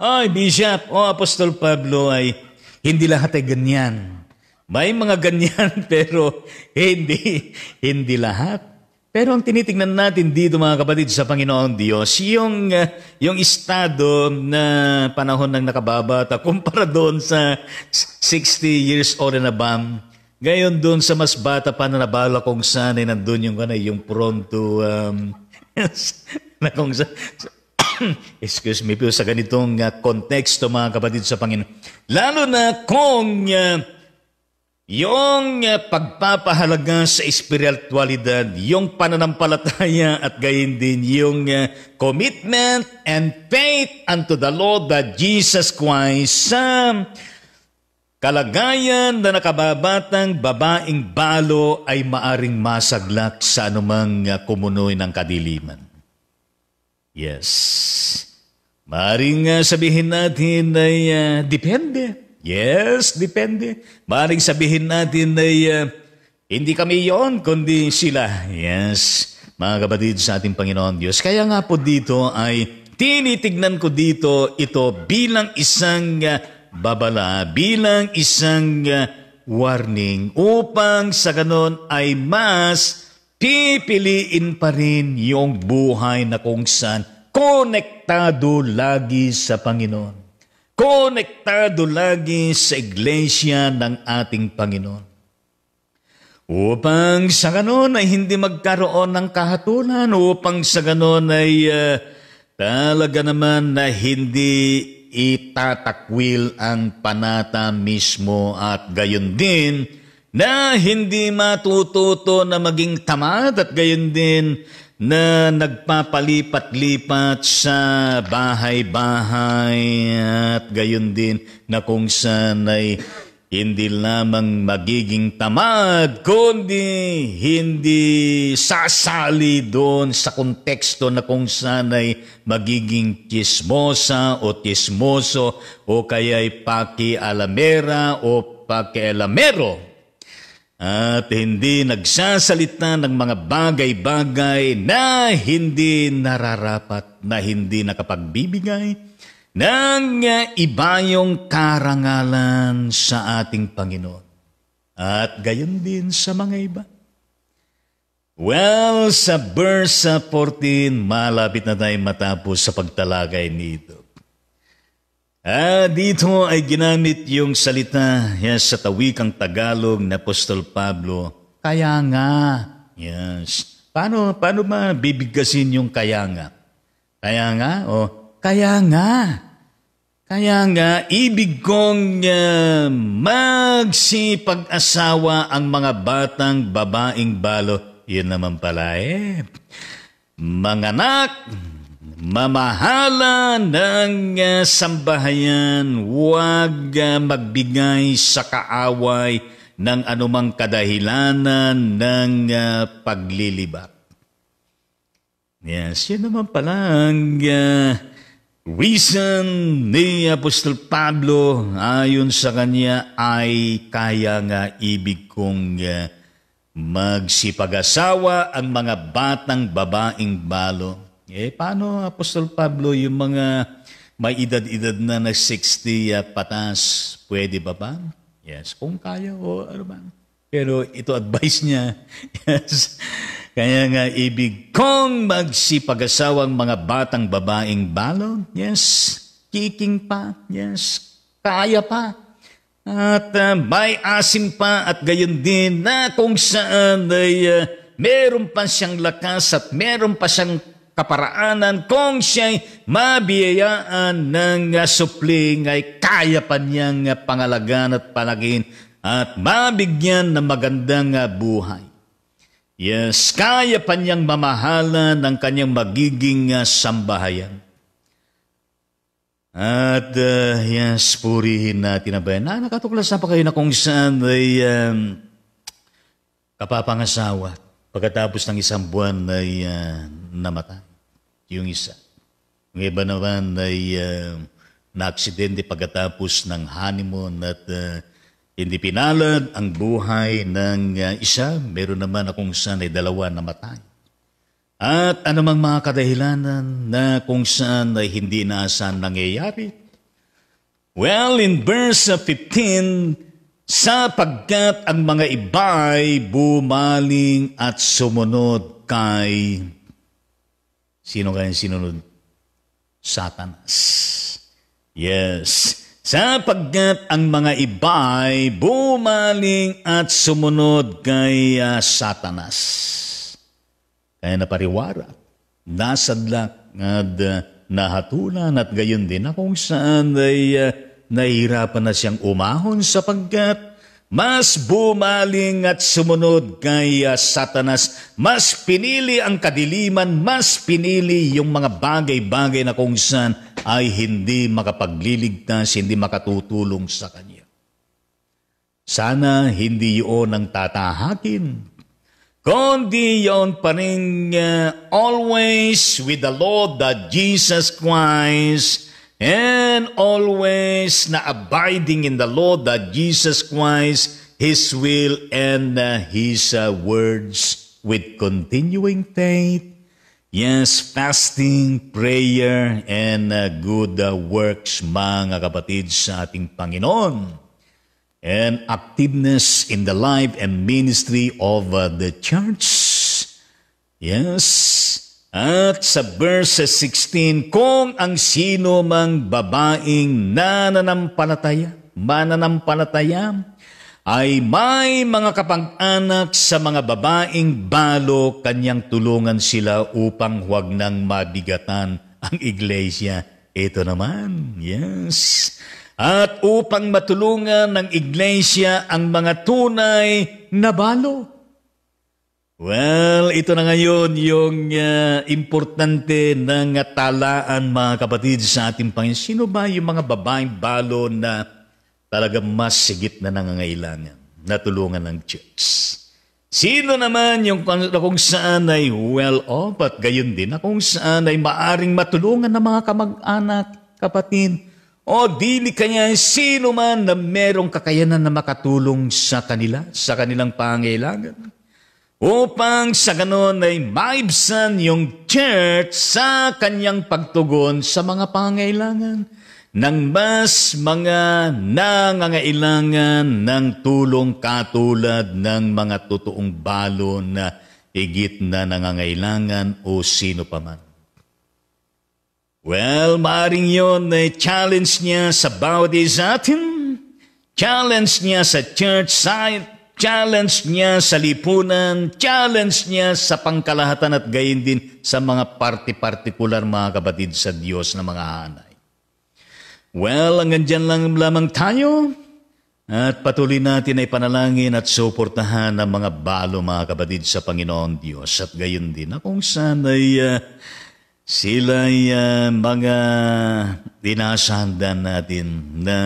ay, Bishop, o Apostol Pablo ay hindi lahat ay ganyan. May mga ganyan [laughs] pero hindi, hindi lahat. Pero ang tinitingnan natin dito mga kapatid sa Panginoong Diyos, yung, eh, yung estado na panahon ng nakababata [laughs] kumpara doon sa 60 years old and above, gayon doon sa mas bata pa na nabala kung saan ay nandun yung, ano, yung pronto um, [laughs] na kung sa, [coughs] excuse me pero sa ganitong uh, konteksto mga kapatid sa Panginoon. Lalo na kung uh, yung eh, pagpapahalaga sa espiritualidad, yung pananampalataya at gayon din yung eh, commitment and faith unto the Lord that Jesus Christ sa kalagayan na nakababatang babaing balo ay maaring masaglak sa anumang eh, kumunoy ng kadiliman. Yes. Maaring sabihin natin na uh, depende Yes, depende. Maring sabihin natin na uh, eh, hindi kami yon kundi sila. Yes, mga kapatid sa ating Panginoon Diyos. Kaya nga po dito ay tinitignan ko dito ito bilang isang uh, babala, bilang isang uh, warning upang sa ganon ay mas pipiliin pa rin yung buhay na kung saan konektado lagi sa Panginoon konektado lagi sa iglesia ng ating Panginoon. Upang sa ganon ay hindi magkaroon ng kahatulan, upang sa ganon ay uh, talaga naman na hindi itatakwil ang panata mismo at gayon din na hindi matututo na maging tamad at gayon din na nagpapalipat-lipat sa bahay-bahay at gayon din na kung saan ay hindi lamang magiging tamad, kundi hindi sasali doon sa konteksto na kung saan ay magiging kismosa o tismoso o ay paki alamera o paki alamero at hindi nagsasalita ng mga bagay-bagay na hindi nararapat, na hindi nakapagbibigay ng eh, ibayong karangalan sa ating Panginoon. At gayon din sa mga iba. Well, sa verse 14, malapit na tayo matapos sa pagtalagay nito. Ah, dito ay ginamit yung salita yes, sa tawikang Tagalog na Apostol Pablo. Kaya nga. Yes. Paano, paano ba bibigkasin yung kaya nga? Kaya nga o oh, kaya nga. Kaya nga, ibig kong uh, magsipag-asawa ang mga batang babaeng balo. Yun naman pala eh. Mga Mamahala ng ah, sambahayan, huwag uh, magbigay sa kaaway ng anumang kadahilanan ng uh, paglilibat. Yes, yan naman pala ang reason ni Apostol Pablo ayon sa kanya ay kaya nga ibig kong uh, magsipag-asawa ang mga batang babaeng balo eh, paano Apostol Pablo yung mga may edad-edad na na 60 at patas, pwede ba ba? Yes, kung kaya o ano ba. Pero ito advice niya. [laughs] Yes. Kaya nga ibig kong magsipag-asawang mga batang babaeng balo. Yes, kiking pa. Yes, kaya pa. At uh, may asim pa at gayon din na kung saan ay uh, meron pa siyang lakas at meron pa siyang kaparaanan kung siya'y mabiyayaan ng ah, supling ay kaya pa niyang ah, pangalagan at palagin at mabigyan ng magandang ah, buhay. Yes, kaya pa niyang mamahala ng kanyang magiging sambahayan. At uh, yes, purihin natin na ba yan? Ah, nakatuklasan pa kayo na kung saan ay um, kapapangasawa Pagkatapos ng isang buwan ay uh, namatay yung isa. Yung iba naman ay uh, naaksidente pagkatapos ng honeymoon at uh, hindi pinalad ang buhay ng uh, isa. Meron naman akong saan ay dalawa namatay. At anumang mga kadahilanan na kung saan ay hindi naasahan nangyayari. Well, in verse 15, sapagkat ang mga iba ay bumaling at sumunod kay sino kaya sinunod? Satanas. Yes. Sapagkat ang mga iba ay bumaling at sumunod kay uh, Satanas. Kaya napariwara, nasadlak, at uh, ah, nahatulan at gayon din na kung saan ay uh, nahihirapan na siyang umahon sapagkat mas bumaling at sumunod kay uh, Satanas. Mas pinili ang kadiliman, mas pinili yung mga bagay-bagay na kung saan ay hindi makapagliligtas, hindi makatutulong sa Kanya. Sana hindi yun ang tatahakin, kundi yon pa rin uh, always with the Lord that Jesus Christ and always na abiding in the Lord that Jesus Christ, His will and uh, His uh, words with continuing faith, yes, fasting, prayer, and uh, good uh, works, mga kapatid, sa ating Panginoon. And activeness in the life and ministry of uh, the church. Yes, at sa verse 16, kung ang sino mang babaeng nananampalataya, mananampalataya, ay may mga kapag-anak sa mga babaeng balo, kanyang tulungan sila upang huwag nang mabigatan ang iglesia. Ito naman, yes. At upang matulungan ng iglesia ang mga tunay na balo. Well, ito na ngayon yung uh, importante ng talaan mga kapatid sa ating Panginoon. Sino ba yung mga babaeng balo na talaga mas sigit na nangangailangan na tulungan ng church? Sino naman yung na kung saan ay well off oh, at gayon din na kung saan ay maaring matulungan ng mga kamag-anak, kapatid, o dili kanya sino man na merong kakayanan na makatulong sa kanila, sa kanilang pangailangan? upang sa ganon ay maibsan yung church sa kanyang pagtugon sa mga pangailangan ng mas mga nangangailangan ng tulong katulad ng mga totoong balo na igit na nangangailangan o sino paman. Well, maaring yon ay challenge niya sa bawat atin, challenge niya sa church side, Challenge niya sa lipunan, challenge niya sa pangkalahatan at gayon din sa mga parti-partikular mga kapatid sa Diyos na mga hanay. Well, hanggang dyan lang lamang tayo at patuloy natin ay panalangin at suportahan ang mga balo mga kapatid sa Panginoon Diyos at gayon din na kung sana'y uh, sila ay uh, mga dinasandan natin na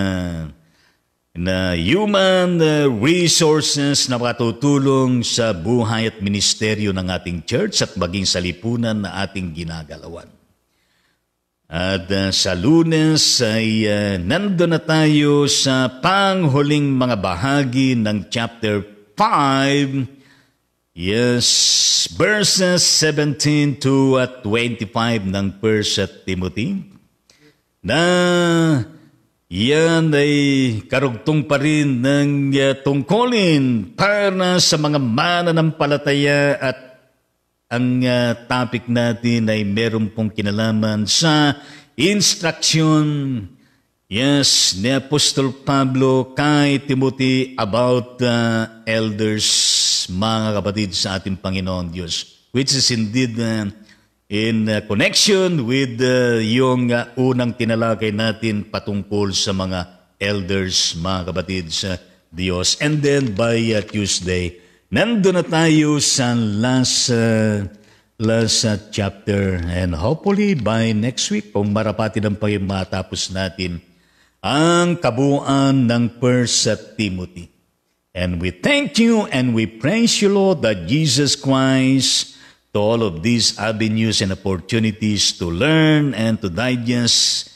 na human uh, resources na makatutulong sa buhay at ministeryo ng ating church at maging sa lipunan na ating ginagalawan. At uh, sa lunes ay uh, nandun na tayo sa panghuling mga bahagi ng chapter 5, yes, verses 17 to 25 uh, ng 1 Timothy, na yan ay karugtong pa rin ng eh, tungkolin para sa mga mananampalataya at ang eh, topic natin ay meron pong kinalaman sa instruction Yes, ni Apostol Pablo kay Timothy about uh, elders, mga kapatid sa ating Panginoon Diyos, which is indeed uh, in uh, connection with uh, yung uh, unang tinalakay natin patungkol sa mga elders, mga kapatid sa Diyos. And then by uh, Tuesday, nandun na tayo sa last, uh, last uh, chapter. And hopefully by next week, kung marapati ng pa matapos natin, ang kabuuan ng First Timothy. And we thank you and we praise you, Lord, that Jesus Christ to all of these avenues and opportunities to learn and to digest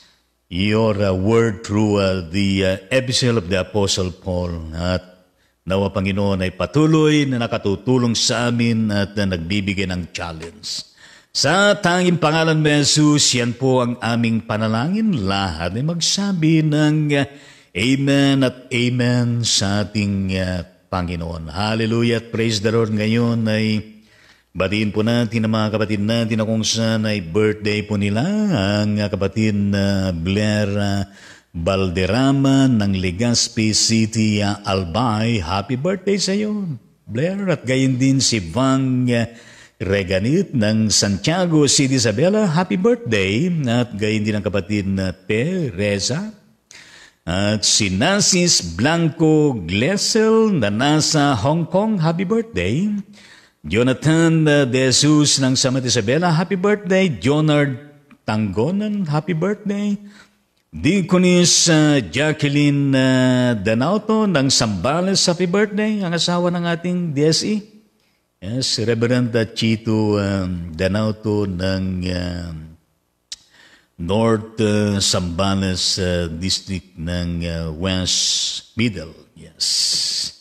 your uh, word through uh, the uh, epistle of the Apostle Paul. At nawa Panginoon ay patuloy na nakatutulong sa amin at na nagbibigay ng challenge. Sa tanging pangalan ni Jesus, yan po ang aming panalangin. Lahat ay magsabi ng uh, Amen at Amen sa ating uh, Panginoon. Hallelujah at praise the Lord ngayon ay Batiin po natin ang mga kapatid natin na kung saan ay birthday po nila ang kapatid na Blair Balderrama ng Legazpi City, Albay. Happy birthday sa iyo, Blair. At gayon din si Vang Reganit ng Santiago City, Isabela. Happy birthday. At gayon din ang kapatid na Teresa. At si Nasis Blanco Glessel na nasa Hong Kong. Happy birthday. Happy birthday. Jonathan uh, De Jesus ng Samat Isabela, happy birthday. Jonard Tanggonan, happy birthday. Deaconess uh, Jacqueline uh, Danauto ng Sambales, happy birthday. Ang asawa ng ating DSE. Yes, Reverend Chito um, Danauto ng uh, North uh, Sambales uh, District ng uh, West Middle. Yes.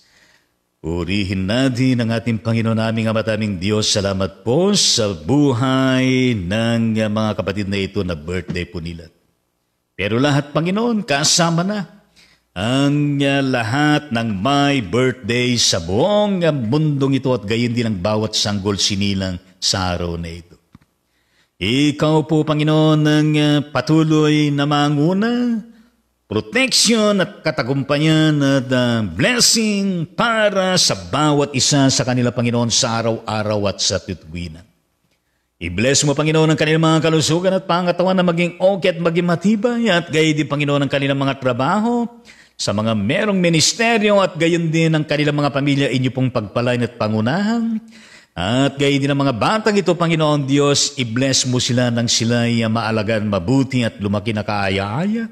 Purihin natin ang ating Panginoon naming Ama naming Diyos. Salamat po sa buhay ng mga kapatid na ito na birthday po nila. Pero lahat, Panginoon, kasama na ang lahat ng my birthday sa buong mundong ito at gayon din ang bawat sanggol sinilang sa araw na ito. Ikaw po, Panginoon, ang patuloy na manguna protection at katagumpayan at uh, blessing para sa bawat isa sa kanila, Panginoon, sa araw-araw at sa tutwinan. I-bless mo, Panginoon, ang kanilang mga kalusugan at pangatawan na maging okay at maging matibay at gayon din, Panginoon, ang kanilang mga trabaho sa mga merong ministeryo at gayon din ang kanilang mga pamilya inyo pong pagpalain at pangunahan. At gayon din ang mga batang ito, Panginoon Diyos, i-bless mo sila nang sila ay ah, maalagan mabuti at lumaki na kaaya-aya.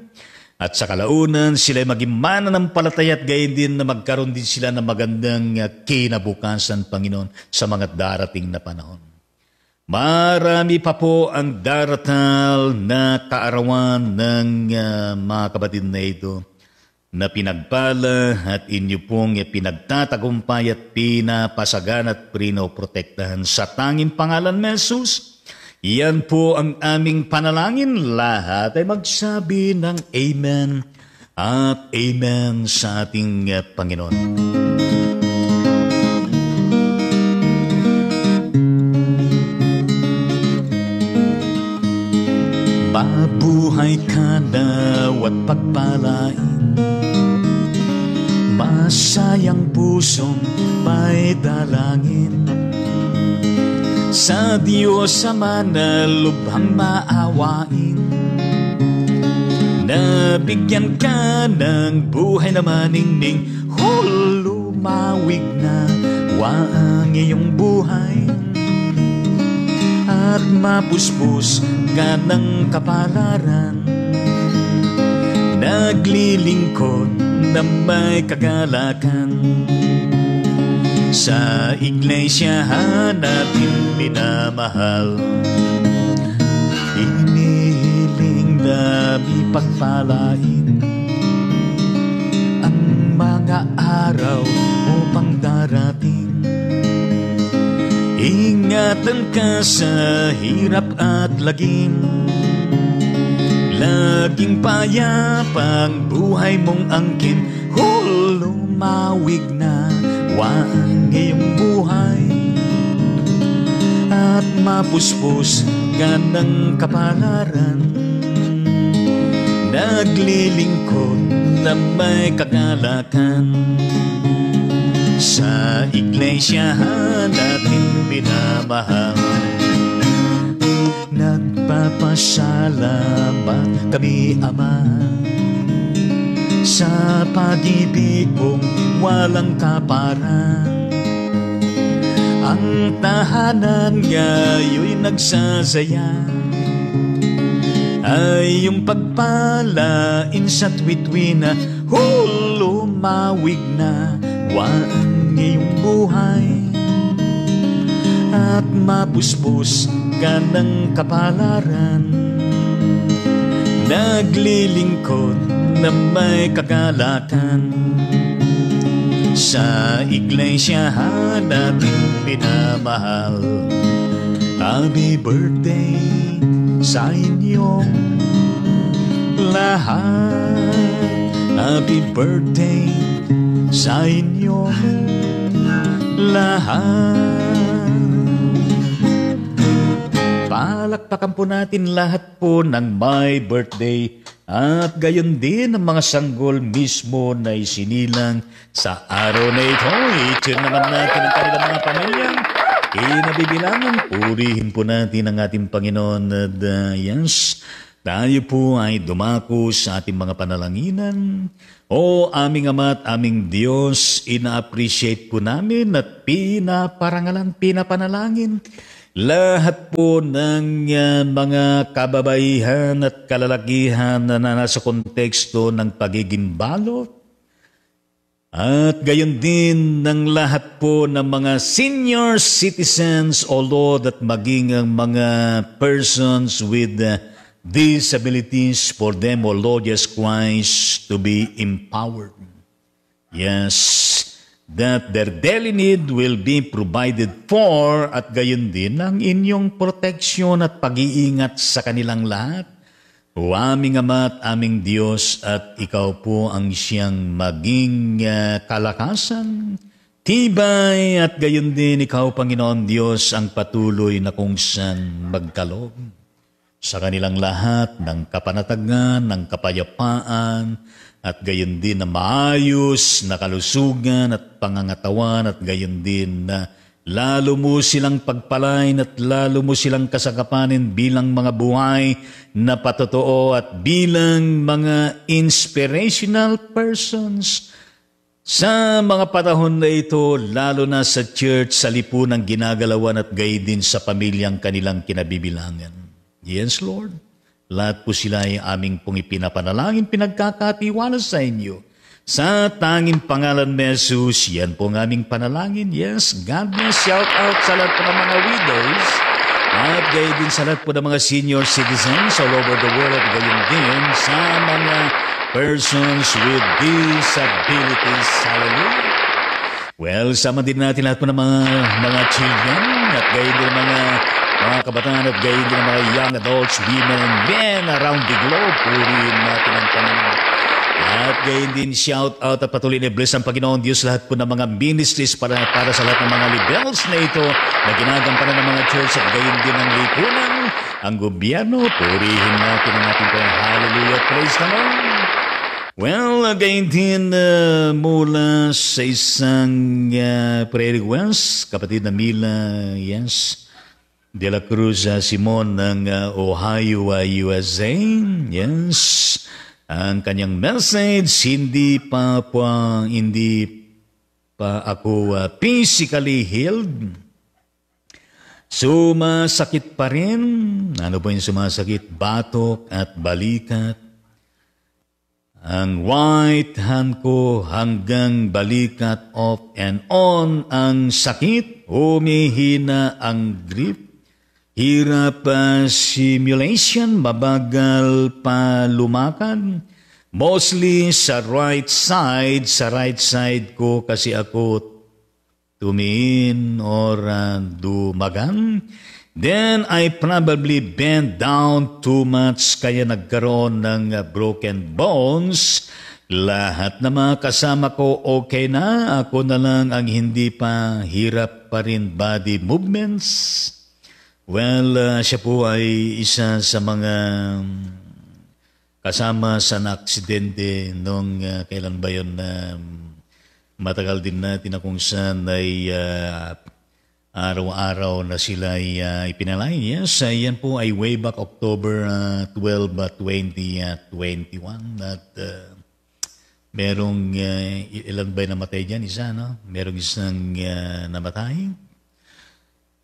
At sa kalaunan, sila'y maging mananampalataya at gayon din na magkaroon din sila ng magandang ah, kinabukasan, Panginoon, sa mga darating na panahon. Marami pa po ang daratal na kaarawan ng uh, mga kapatid na ito na pinagpala at inyo pong pinagtatagumpay at pinapasagan at prinoprotektahan sa tanging pangalan ni Jesus Iyan po ang aming panalangin. Lahat ay magsabi ng Amen at Amen sa ating eh, Panginoon. Mabuhay ka daw at pagpalain Masayang pusong may dalangin sa Diyos ama na maawain. Nabigyan ka ng buhay na maningning, hulumawig na waang iyong buhay. At mapuspos ka ng kapalaran, naglilingkod na may kagalakan. Sa iglesia hanapin minamahal Inihiling dami pagpalain Ang mga araw upang darating Ingatan ka sa hirap at laging Laging payapang buhay mong angkin Hulumawig na magsawa ang iyong buhay at mapuspos ka ng kapalaran naglilingkod na may kagalakan sa iglesyahan natin minamahal Nagpapasalamat kami, Ama sa pag-ibig mong walang kaparan Ang tahanan ngayoy nagsasaya Ay yung pagpalain sa twitwina mawig na waan ngayong buhay At mabusbus ka ng kapalaran Naglilingkod na may kakalatan Sa iglesia natin pinamahal Happy birthday sa inyong lahat Happy birthday sa inyong lahat Palakpakan po natin lahat po ng my birthday at gayon din ang mga sanggol mismo na isinilang sa araw na ito. i naman natin ang kanilang mga pamilyang Inabibilangan, purihin po natin ang ating Panginoon at uh, yes, tayo po ay dumako sa ating mga panalanginan. O aming Ama at aming Diyos, ina-appreciate po namin at pinaparangalan, pinapanalangin lahat po ng uh, mga kababaihan at kalalakihan na nasa konteksto ng pagiging balot, at gayon din ng lahat po ng mga senior citizens o Lord at maging ang mga persons with uh, disabilities for them, O Lord Jesus Christ, to be empowered. Yes, that their daily need will be provided for at gayon din ang inyong proteksyon at pag-iingat sa kanilang lahat. O aming Ama at aming Diyos at Ikaw po ang siyang maging uh, ah, kalakasan, tibay at gayon din Ikaw, Panginoon Diyos, ang patuloy na kung saan magkalog sa kanilang lahat ng kapanatagan, ng kapayapaan, at gayon din na maayos na kalusugan at pangangatawan at gayon din na lalo mo silang pagpalain at lalo mo silang kasagapanin bilang mga buhay na patotoo at bilang mga inspirational persons. Sa mga panahon na ito, lalo na sa church, sa lipunang ginagalawan at gayon din sa pamilyang kanilang kinabibilangan. Yes, Lord. Lahat po sila ay aming pong ipinapanalangin, pinagkakatiwala sa inyo. Sa tanging pangalan ni Jesus, yan po ang aming panalangin. Yes, God bless. Shout out sa lahat po ng mga widows. At gayon din sa lahat po ng mga senior citizens all over the world at gayon din sa mga persons with disabilities. Hallelujah. Well, sama din natin lahat po ng mga, mga children at gayon din mga mga kabataan at gayon din mga young adults, women, and men around the globe. Purihin natin ang Panginoon. At gayon din shout out at patuloy ni bless ang Panginoon Diyos lahat po ng mga ministries para, para sa lahat ng mga levels na ito na ginagampanan ng mga church at gayon din ang lipunan, ang gobyerno. Purihin natin ang ating kaya. Hallelujah. Praise the Lord. Well, again uh, din uh, mula sa isang uh, prayer request, kapatid na Mila, yes de la Cruz uh, Simon ng uh, Ohio, uh, ah, USA. Yes. Ang kanyang message, hindi pa po, hindi pa ako uh, physically healed. Sumasakit pa rin. Ano ba yung sumasakit? Batok at balikat. Ang white hand ko hanggang balikat off and on ang sakit. Humihina ang grip. Hirap uh, simulation, mabagal pa lumakad. Mostly sa right side, sa right side ko kasi ako tumiin or ah, dumagan. Then I probably bent down too much kaya nagkaroon ng ah, broken bones. Lahat na mga kasama ko okay na, ako na lang ang hindi pa hirap pa rin body movements. Well, uh, siya po ay isa sa mga kasama sa naaksidente noong uh, kailan ba yun na um, matagal din natin na kung saan ay uh, araw-araw na sila ay uh, ipinalain. Yes, uh, yan po ay way back October uh, 12, uh, 20, uh, at uh, merong uh, ilan ba namatay dyan? Isa, no? Merong isang uh, namatay.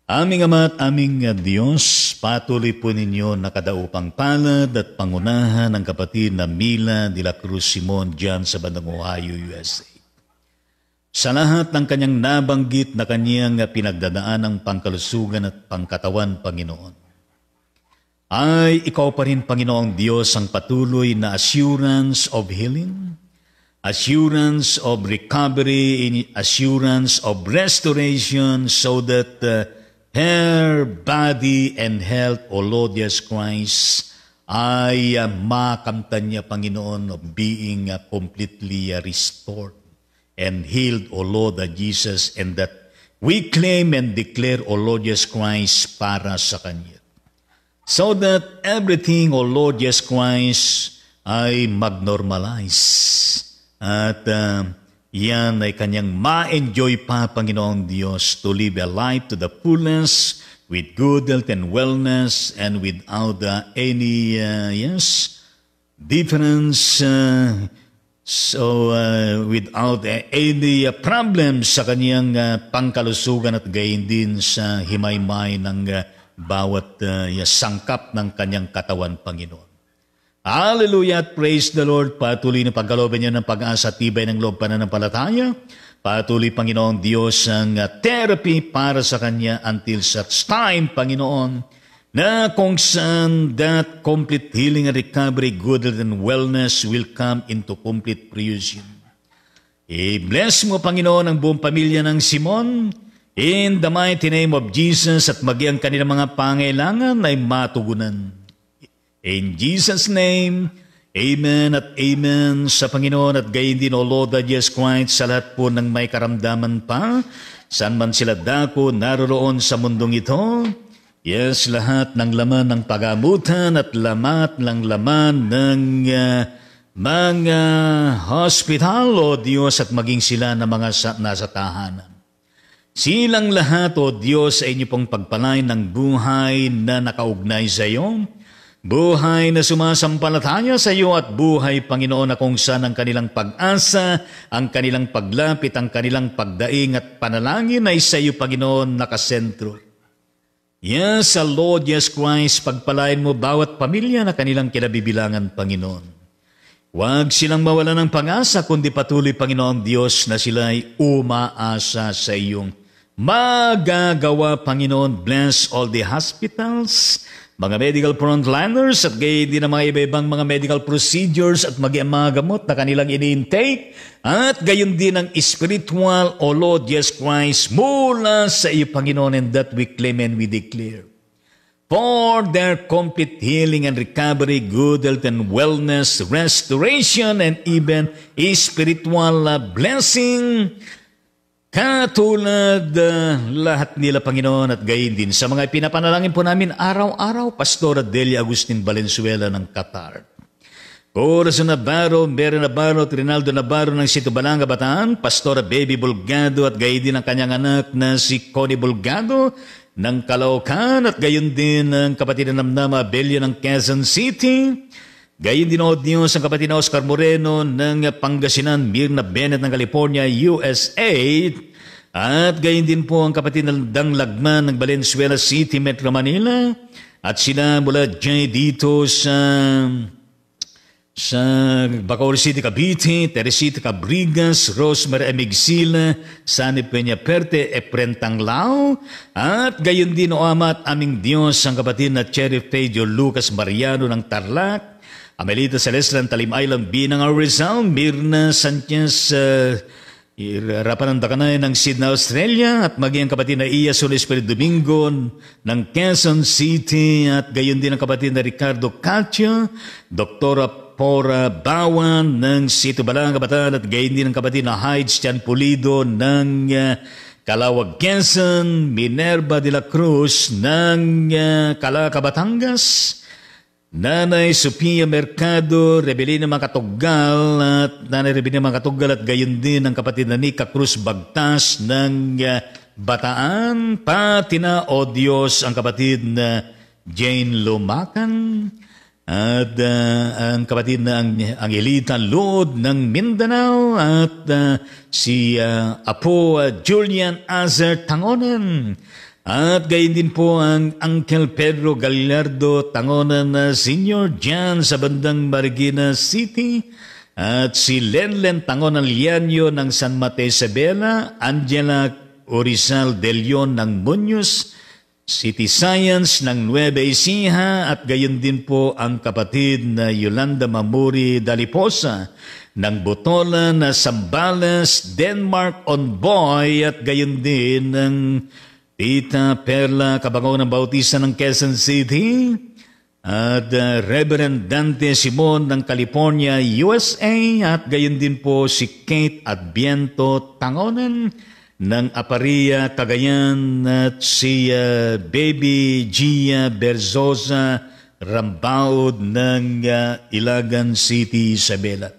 Aming Ama at aming Diyos, patuloy po ninyo na kadaupang palad at pangunahan ng kapatid na Mila de la Cruz Simon dyan sa bandang Ohio, USA. Sa lahat ng kanyang nabanggit na kanyang pinagdadaan ng pangkalusugan at pangkatawan, Panginoon. Ay, ikaw pa rin, Panginoong Diyos, ang patuloy na assurance of healing, assurance of recovery, assurance of restoration so that uh, her body and health, O Lord Jesus Christ, ay uh, ah, makamtan niya, Panginoon, of being uh, completely uh, restored and healed, O Lord uh, Jesus, and that we claim and declare, O Lord Jesus Christ, para sa Kanya. So that everything, O Lord Jesus Christ, ay mag at uh, yan ay kanyang ma-enjoy pa, Panginoong Diyos, to live a life to the fullness, with good health and wellness, and without uh, any, uh, yes, difference, uh, so uh, without uh, any uh, problem sa kanyang uh, pangkalusugan at gayon din sa himaymay ng uh, bawat uh, sangkap ng kanyang katawan, Panginoon. Hallelujah at praise the Lord. Patuloy na pagkaloban niyo ng pag-asa at tibay ng loob pananampalataya. Patuloy, Panginoon Diyos, ang ah, therapy para sa Kanya until such time, Panginoon, na kung saan that complete healing and recovery, good and wellness will come into complete fruition. I-bless mo, Panginoon, ang buong pamilya ng Simon. In the mighty name of Jesus at maging ang kanilang mga pangailangan ay matugunan. In Jesus' name, Amen at Amen sa Panginoon at gayon din, O Lord, that yes, quite sa lahat po ng may karamdaman pa, saan man sila dako naroroon sa mundong ito, yes, lahat ng laman ng pagamutan at lamat ng laman ng uh, mga hospital, O Diyos, at maging sila na mga sa, nasa tahanan. Silang lahat, O Diyos, ay inyo pong pagpalay ng buhay na nakaugnay sa iyo, Buhay na sumasampalataya sa iyo at buhay, Panginoon, na kung saan ang kanilang pag-asa, ang kanilang paglapit, ang kanilang pagdaing at panalangin ay sa iyo, Panginoon, nakasentro. Yes, sa Lord Yes Christ, pagpalain mo bawat pamilya na kanilang kinabibilangan, Panginoon. Huwag silang mawala ng pag-asa, kundi patuloy, Panginoon Diyos, na sila'y umaasa sa iyong magagawa, Panginoon. Bless all the hospitals, mga medical frontliners at gayon din ang mga iba-ibang mga medical procedures at mag mga gamot na kanilang ini-intake at gayon din ang spiritual, O Lord Jesus Christ, mula sa iyo, Panginoon, and that we claim and we declare. For their complete healing and recovery, good health and wellness, restoration, and even spiritual blessing, Katulad uh, lahat nila, Panginoon, at gayon din sa mga pinapanalangin po namin araw-araw, Pastor Adelia Agustin Valenzuela ng Qatar. Corazon Navarro, Mary Navarro, Trinaldo Navarro ng Sito Balanga, Bataan, Pastora Baby Bulgado at gayon din ang kanyang anak na si Connie Bulgado ng Calaucan at gayon din ang kapatid na Namnama Abelio ng Quezon City, Gayun dinood news sa kapatid na Oscar Moreno ng Pangasinan, Mirna Bennett ng California, USA. At gayon din po ang kapatid na Dang Lagman ng Valenzuela City, Metro Manila. At sila mula dyan dito sa sa Bacoor City, Cavite, Teresita Cabrigas, Rosemary Amigsila, Sani Peña Perte, Efren Tanglao, at gayon din o amat aming Diyos ang kapatid na Cherry Fedio Lucas Mariano ng Tarlac, Amelita Celestran, Talim Island, Binangaw Rizal, Mirna Sanchez, uh, Irapan ang dakanay ng Sydney, Australia at maging kapatid na Iya Solis Domingo ng Quezon City at gayon din ang kapatid na Ricardo Calcio, Doktora Pora Bawan ng Sito Balang Kabataan at gayon din ang kapatid na Hides Chan Pulido ng uh, Kalawag Quezon, Minerva de la Cruz ng uh, Calaca Batangas, Nanay Sophia Mercado, Rebelina Makatugal at Nanay Rebelina katugal at gayon din ang kapatid na Nika Cruz Bagtas ng uh, Bataan Patina O Diyos ang kapatid na Jane Lumakan at uh, ang kapatid na ang, ang Elita ng Mindanao at uh, si uh, Apo Julian Azer Tangonan at gayon din po ang Uncle Pedro Gallardo Tangonan na Senior Jan sa bandang Marikina City at si Lenlen Tangonan Lianyo ng San Mateo Sabela, Angela Orizal De Leon ng Muñoz, City Science ng Nueva Ecija at gayon din po ang kapatid na Yolanda Mamuri Daliposa ng Botola na Sambales, Denmark on Boy at gayon din ng Tita Perla Cabangon ng Bautista ng Quezon City at uh, Reverend Dante Simon ng California, USA at gayon din po si Kate Adbiento Tangonan ng Aparia, Cagayan at si uh, Baby Gia Berzosa Rambaud ng uh, Ilagan City, Isabela.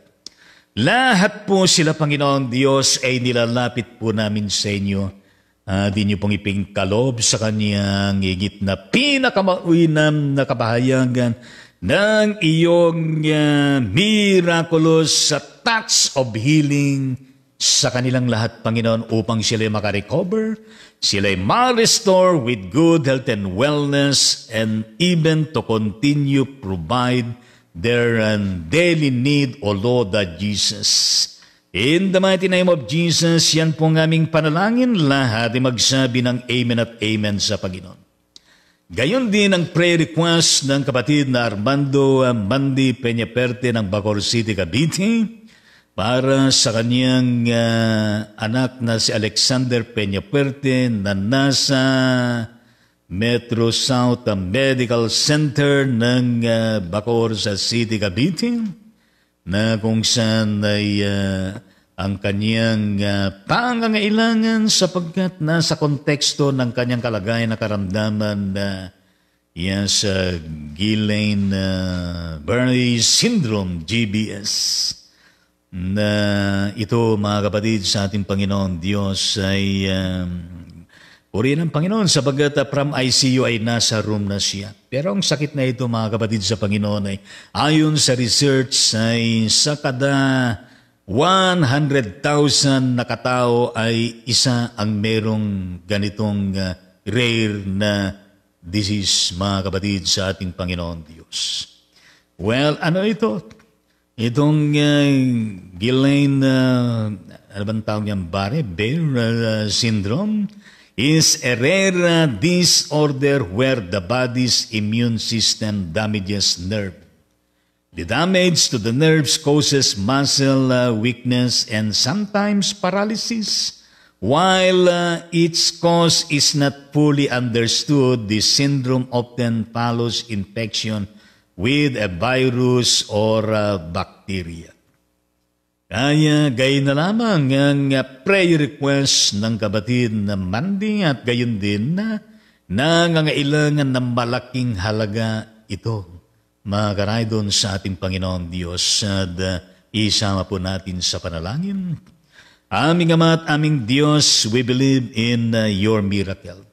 Lahat po sila, Panginoon Diyos, ay nilalapit po namin sa inyo uh, di niyo pong ipingkalob sa kanyang higit na pinakamauinam na kabahayagan ng iyong uh, miraculous uh, touch of healing sa kanilang lahat, Panginoon, upang sila'y makarecover, sila'y ma-restore with good health and wellness, and even to continue provide their uh, daily need, O Lord uh, Jesus. In the mighty name of Jesus, yan po ang aming panalangin lahat ay magsabi ng Amen at Amen sa Panginoon. Gayon din ang prayer request ng kapatid na Armando Mandi Peñaperte ng Bacor City, Cavite para sa kanyang uh, anak na si Alexander Peñaperte na nasa Metro South ah, Medical Center ng uh, ah, Bacor sa City, Cavite na kung saan ay uh, ang kanyang uh, pangangailangan sapagkat nasa konteksto ng kanyang kalagayan na karamdaman na uh, yan sa guillain Ghislaine uh, Syndrome, GBS. Na ito mga kapatid sa ating Panginoon Diyos ay um, purihin ng Panginoon sapagkat uh, from ICU ay nasa room na siya. Pero ang sakit na ito mga kapatid sa Panginoon ay ayon sa research ay sa kada 100,000 na katao ay isa ang merong ganitong uh, rare na disease mga kapatid sa ating Panginoon Diyos. Well, ano ito? Itong uh, Ghislaine, uh, ano bang tawag niyan? Barre? Bear uh, syndrome? is a rare disorder where the body's immune system damages nerve. The damage to the nerves causes muscle uh, weakness and sometimes paralysis. While uh, its cause is not fully understood, the syndrome often follows infection with a virus or a uh, bacteria. Kaya gayon na lamang ang ah, prayer request ng kabatid na manding at gayon din na nangangailangan ng malaking halaga ito. Magaray doon sa ating Panginoon Diyos at uh, isama po natin sa panalangin. Aming Ama at aming Diyos, we believe in uh, your miracle.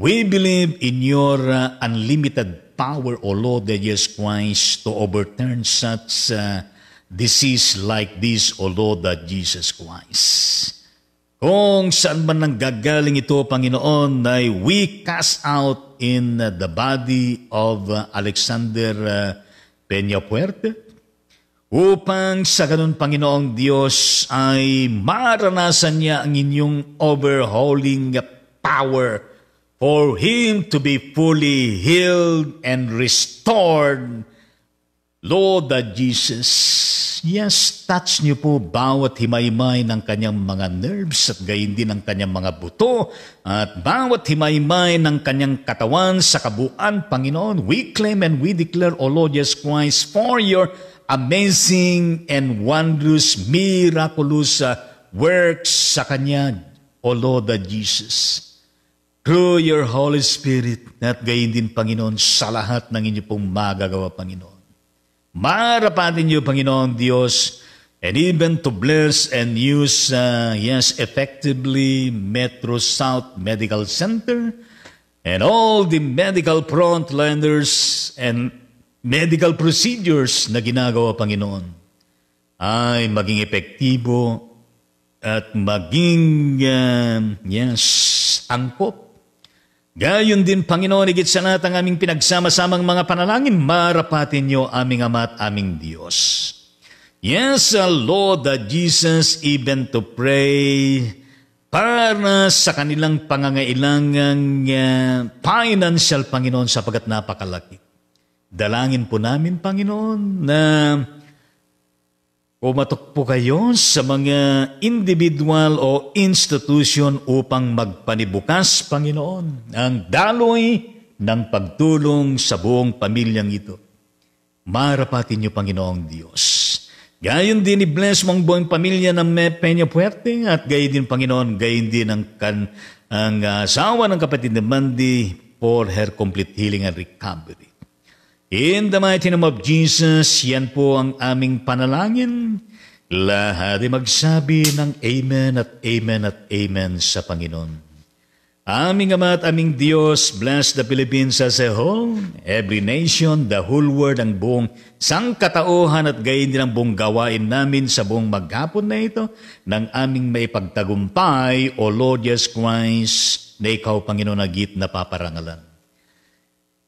We believe in your uh, unlimited power, O Lord Jesus Christ, to overturn such uh, disease like this O Lord that Jesus Christ. Kung saan man nang gagaling ito, Panginoon, ay we cast out in the body of uh, Alexander uh, Peña Puerte upang sa ganun, Panginoong Diyos, ay maranasan niya ang inyong overhauling power for him to be fully healed and restored Lord that Jesus, yes, touch niyo po bawat himaymay ng kanyang mga nerves at gayon din ng kanyang mga buto at bawat himaymay ng kanyang katawan sa kabuuan, Panginoon. We claim and we declare, O Lord Jesus Christ, for your amazing and wondrous, miraculous uh, works sa kanya, O Lord that Jesus. Through your Holy Spirit, at gayon din, Panginoon, sa lahat ng inyo pong magagawa, Panginoon. Marapatin niyo, Panginoon Diyos, and even to bless and use, uh, yes, effectively Metro South Medical Center and all the medical frontliners and medical procedures na ginagawa, Panginoon, ay maging epektibo at maging, uh, yes, angkop Gayon din, Panginoon, higit sa lahat ang aming pinagsama-samang mga panalangin, marapatin niyo aming Ama at aming Diyos. Yes, uh, Lord, that uh, Jesus even to pray para sa kanilang pangangailangang uh, financial, Panginoon, sapagat napakalaki. Dalangin po namin, Panginoon, na uh, Pumatok po kayo sa mga individual o institution upang magpanibukas, Panginoon, ang daloy ng pagtulong sa buong pamilyang ito. Marapatin niyo, Panginoong Diyos. Gayon din i-bless mo ang buong pamilya ng Peña Puerte at gayon din, Panginoon, gayon din ang, kan, ang asawa ng kapatid ni Mandy for her complete healing and recovery. In the mighty name of Jesus, yan po ang aming panalangin. Lahat ay magsabi ng Amen at Amen at Amen sa Panginoon. Aming Ama at aming Diyos, bless the Philippines as a whole, every nation, the whole world, ang buong sangkatauhan at gayon din ang buong gawain namin sa buong maghapon na ito ng aming maipagtagumpay, O Lord Jesus Christ, na Ikaw, Panginoon, na git na paparangalan.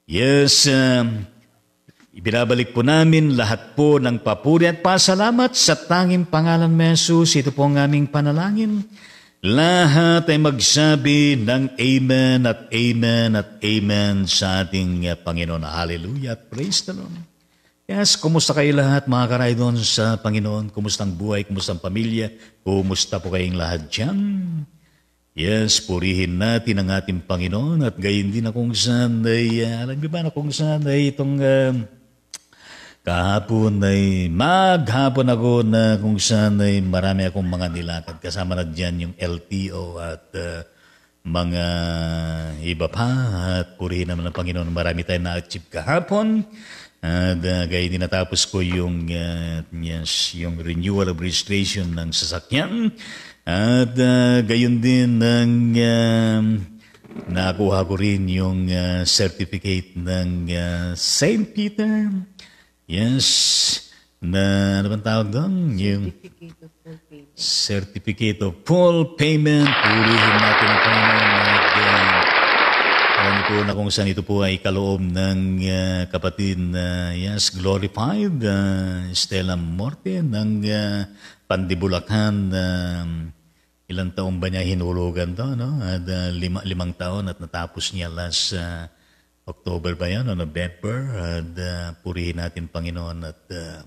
Yes, um, Ibinabalik po namin lahat po ng papuri at pasalamat sa tanging pangalan ni Jesus. Ito po ang aming panalangin. Lahat ay magsabi ng Amen at Amen at Amen sa ating eh, Panginoon. Hallelujah. Praise the Lord. Yes, kumusta kayo lahat mga karaydon sa Panginoon? Kumusta ang buhay? Kumusta ang pamilya? Kumusta po kayong lahat dyan? Yes, purihin natin ang ating Panginoon at gayon din na kung saan ay, uh, alam ba na kung saan itong uh, Kahapon ay maghapon ako na kung saan ay marami akong mga nilakad. Kasama na dyan yung LTO at uh, mga iba pa. At purihin naman ng Panginoon, marami tayong na-achieve kahapon. At uh, gaya din natapos ko yung, uh, yes, yung renewal of registration ng sasakyan. At uh, gayon din ng... Uh, um, Nakuha ko rin yung uh, certificate ng uh, St. Peter Yes. Na ano bang tawag doon? Yung Certificate of Full Payment. Purihin natin ang Panginoon natin. Alam po na kung saan ito po ay kaloob ng uh, kapatid na uh, yes, glorified uh, Stella Morte ng uh, ah, Pandibulakan. Uh, um, ilang taon ba niya hinulugan to? No? At, uh, lima, limang taon at natapos niya last uh, October ba yan o November? And uh, ah, purihin natin Panginoon at uh,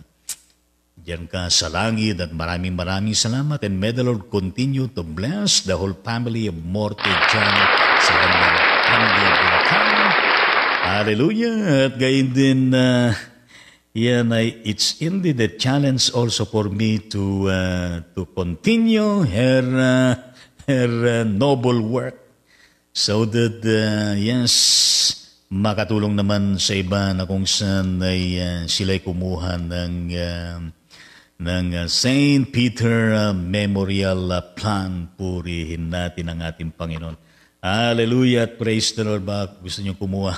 diyan ka sa langit at maraming maraming salamat and may the Lord continue to bless the whole family of Morte Channel sa kanyang Hallelujah! At gayon din, uh, yan ay, it's indeed a challenge also for me to uh, to continue her uh, her uh, noble work so that uh, yes makatulong naman sa iba na kung saan ay uh, sila'y kumuha ng uh, ng ah, St. Peter Memorial uh, Plan. Purihin natin ang ating Panginoon. Hallelujah at praise the Lord. Baka gusto niyo kumuha.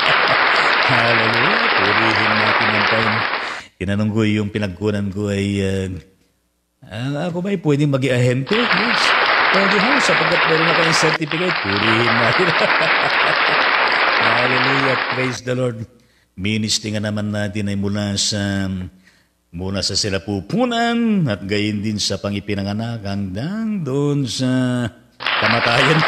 [laughs] Hallelujah. Purihin natin ang Panginoon. Tinanong ko yung pinagkunan ko ay uh, uh, ako ba ay pwedeng maging ahente? Yes. Pwede ho, sapagkat meron na kayong certificate, purihin natin. [laughs] Hallelujah. Praise the Lord. Ministry nga naman natin ay mula sa muna sa sila pupunan at gayon din sa pangipinanganak hanggang doon sa kamatayan. [laughs] [coughs]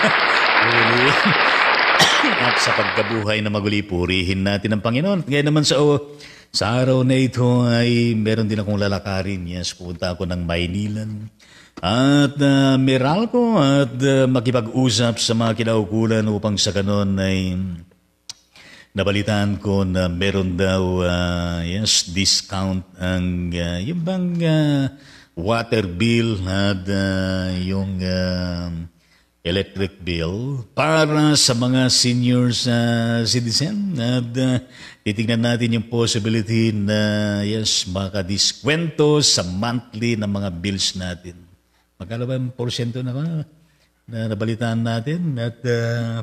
at sa pagkabuhay na maguli, purihin natin ang Panginoon. Ngayon naman sa, oh, sa araw na ito ay meron din akong lalakarin. Yes, pupunta ako ng Maynilan at uh, Meralco at uh, makipag-usap sa mga kinaukulan upang sa ganon ay nabalitaan ko na meron daw uh, yes, discount ang uh, yung bang uh, water bill at uh, yung uh, electric bill para sa mga seniors uh, citizen at uh, titignan natin yung possibility na yes makadiskwento sa monthly ng mga bills natin. Magkano ba yung porsyento na na nabalitaan natin at uh,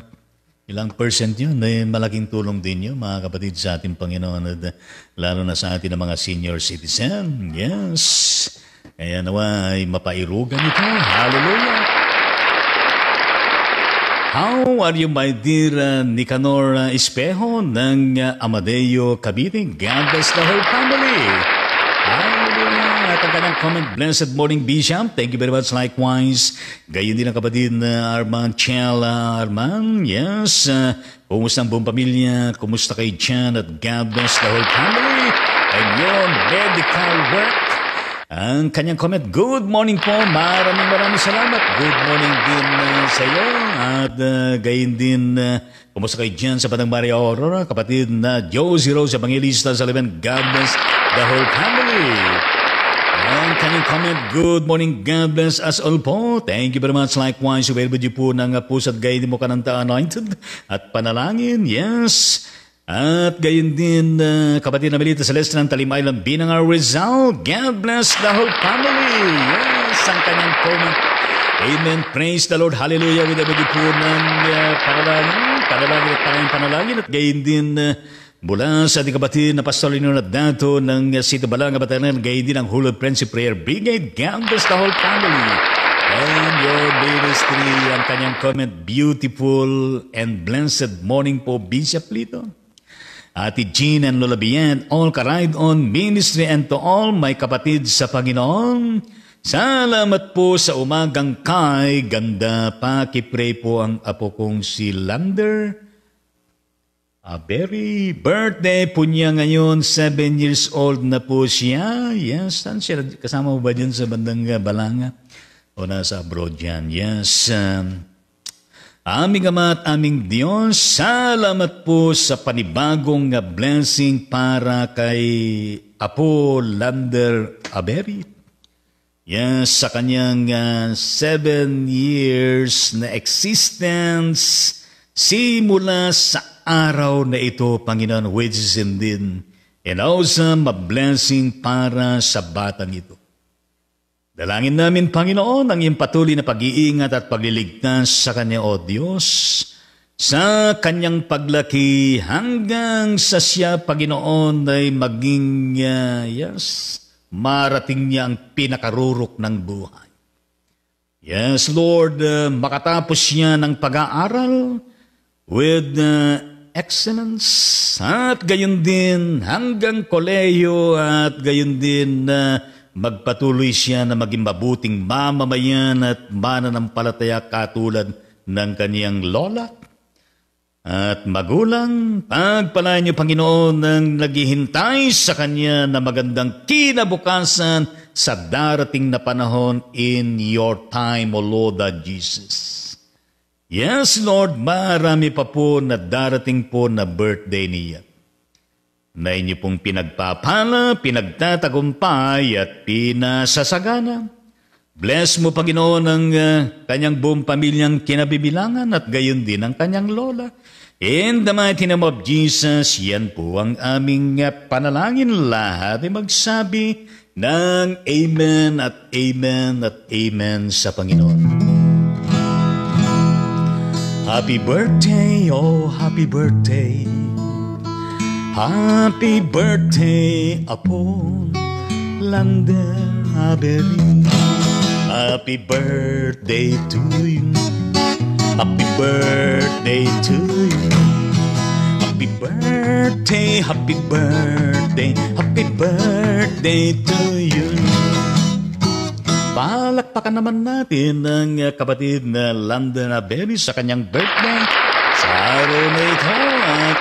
Ilang percent yun, may malaking tulong din yun, mga kapatid, sa ating Panginoon, at eh, lalo na sa ating mga senior citizen. Yes! Kaya nawa ay mapairugan ito. Hallelujah! How are you, my dear uh, Nicanor uh, Espejo ng uh, Amadeo Cavite? God bless the whole family! kanyang comment. Blessed morning, Bishop. Thank you very much. Likewise, gayon din ang kapatid na uh, Arman Chela. Arman, yes. Uh, kumusta ang buong pamilya? Kumusta kay Chan? At God bless the whole family. And your medical work. Ang kanyang comment, good morning po, maraming maraming salamat. Good morning din uh, ah, sa iyo at uh, ah, gayon din uh, Kumusta kayo dyan sa Batang Maria Aurora, kapatid na Josie Rose, Evangelista sa Liban. God bless the whole family can you comment, good morning, God bless us all po. Thank you very much. Likewise, welcome you po ng puso at gayon mo kananta anointed at panalangin. Yes. At gayon din, uh, kapatid na Melita Celeste ng Talim Island, Binangar Rizal. God bless the whole family. Yes, ang kanyang comment. Amen. Praise the Lord. Hallelujah. With the po ng uh, panalangin, panalangin at panalangin, panalangin. At gayon din, uh, Mula sa dikabatid na pastorino at dato ng Sito Balanga Batangan, gayon din ang Holy of Friendship Prayer Brigade, Gambas the whole family. And your ministry, ang kanyang comment, beautiful and blessed morning po, Bishop Lito. Ati Jean and Lola Bien, all karide on ministry and to all my kapatid sa Panginoon. Salamat po sa umagang kay, ganda pa, kipray po ang apo kong si Lander. A very birthday po niya ngayon. Seven years old na po siya. Yes, saan siya? Kasama mo ba dyan sa bandang uh, Balanga? O nasa abroad yan? Yes. Um, aming Ama at aming Diyos, salamat po sa panibagong uh, blessing para kay Apo Lander Avery. Yes, sa kanyang uh, seven years na existence simula sa araw na ito, Panginoon, which is indeed an awesome blessing para sa batang ito. Dalangin namin, Panginoon, ang iyong patuloy na pag-iingat at pagliligtas sa Kanya, O Diyos, sa Kanyang paglaki hanggang sa siya, Panginoon, ay maging, uh, yes, marating niya ang pinakarurok ng buhay. Yes, Lord, uh, makatapos niya ng pag-aaral with uh, excellence. At gayon din hanggang koleyo at gayon din na magpatuloy siya na maging mabuting mamamayan at mananampalataya katulad ng kaniyang lola at magulang, pagpalaan niyo Panginoon ng naghihintay sa Kanya na magandang kinabukasan sa darating na panahon in your time, O Lord ah, Jesus. Yes, Lord, marami pa po na darating po na birthday niya na inyo pong pinagpapala, pinagtatagumpay at pinasasagana. Bless mo, Panginoon, ang uh, kanyang buong pamilyang kinabibilangan at gayon din ang kanyang lola. In the mighty name of Jesus, yan po ang aming ah, panalangin lahat ay magsabi ng Amen at Amen at Amen sa Panginoon. Happy birthday, oh happy birthday Happy birthday upon Lander Aberin Happy birthday to you Happy birthday to you Happy birthday, happy birthday Happy birthday to you Palakpakan naman natin ng uh, kapatid na London Berry sa kanyang birthday sa araw na ito. At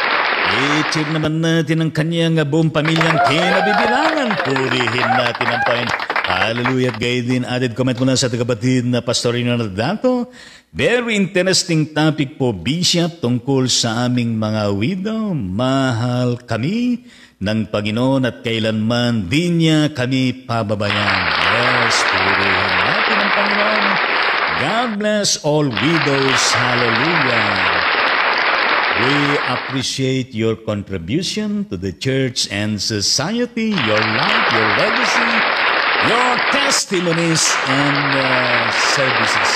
i-cheer naman natin ang kanyang uh, buong pamilyang kinabibilangan. Purihin natin ang Panginoon. Hallelujah. At gayon din, added comment mo na sa kapatid na Pastorino dato. Very interesting topic po, Bishop, tungkol sa aming mga widow. Mahal kami ng Panginoon at kailanman din niya kami pababayaan. bless All Widows. Hallelujah. We appreciate your contribution to the church and society, your life, your legacy, your testimonies and uh, services.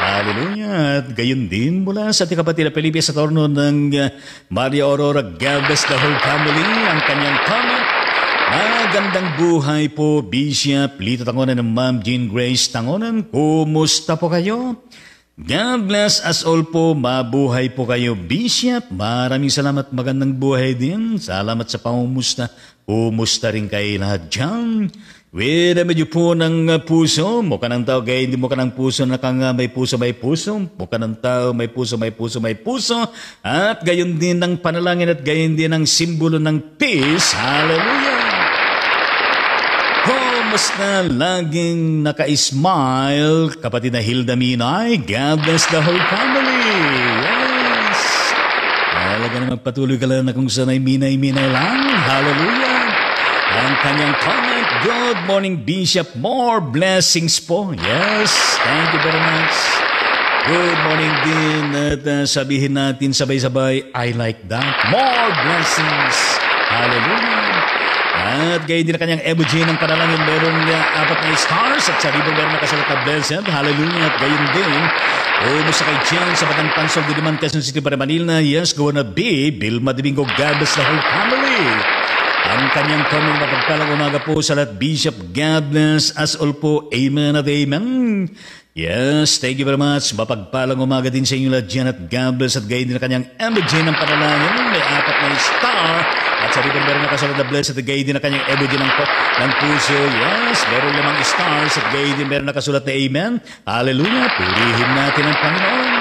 Hallelujah. At gayon din mula sa ating kapatid na Pilipinas sa torno ng uh, Maria Aurora God bless the whole family, ang kanyang comment Magandang ah, buhay po, Bishop Lito Tangonan ng Ma'am Jean Grace Tangonan. Kumusta po kayo? God bless us all po. Mabuhay po kayo, Bishop. Maraming salamat. Magandang buhay din. Salamat sa pangumusta. Kumusta rin kayo lahat dyan? Wala medyo po ng ah, puso. Mukha ng tao kaya hindi mukha ng puso na may puso, may puso. Mukha ng tao may puso, may puso, may puso. At gayon din ng panalangin at gayon din ng simbolo ng peace. Hallelujah! Kamusta laging naka-smile, kapatid na Hilda Minay? God bless the whole family! Yes! Talaga na magpatuloy ka lang na kung sanay minay-minay lang. Hallelujah! Ang kanyang comment, Good morning, Bishop. More blessings po. Yes, thank you very much. Good morning din at uh, sabihin natin sabay-sabay, I like that. More blessings. Hallelujah. At gayon din na kanyang emoji ng panalangin. Meron niya apat na stars at sa ribbon meron nakasagot na blessed. Hallelujah. At gayon din, umusa kay Jill sa Batang Pansol de Liman, Quezon City, para Manila. Yes, go na be Bilma Domingo. God bless the whole family. Ang kanyang comment na pagpalang umaga po sa lahat. Bishop, God bless us all po. Amen at amen. Yes, thank you very much. Mapagpalang umaga din sa inyo lahat dyan at God bless at gayon din na kanyang MJ ng panalangin. May apat na star. At sa ribon meron na kasunod na bless at gayon din na kanyang MJ ng, ng puso. Yes, meron namang stars at gayon din meron na kasulat na amen. Hallelujah. Purihin natin ang Panginoon.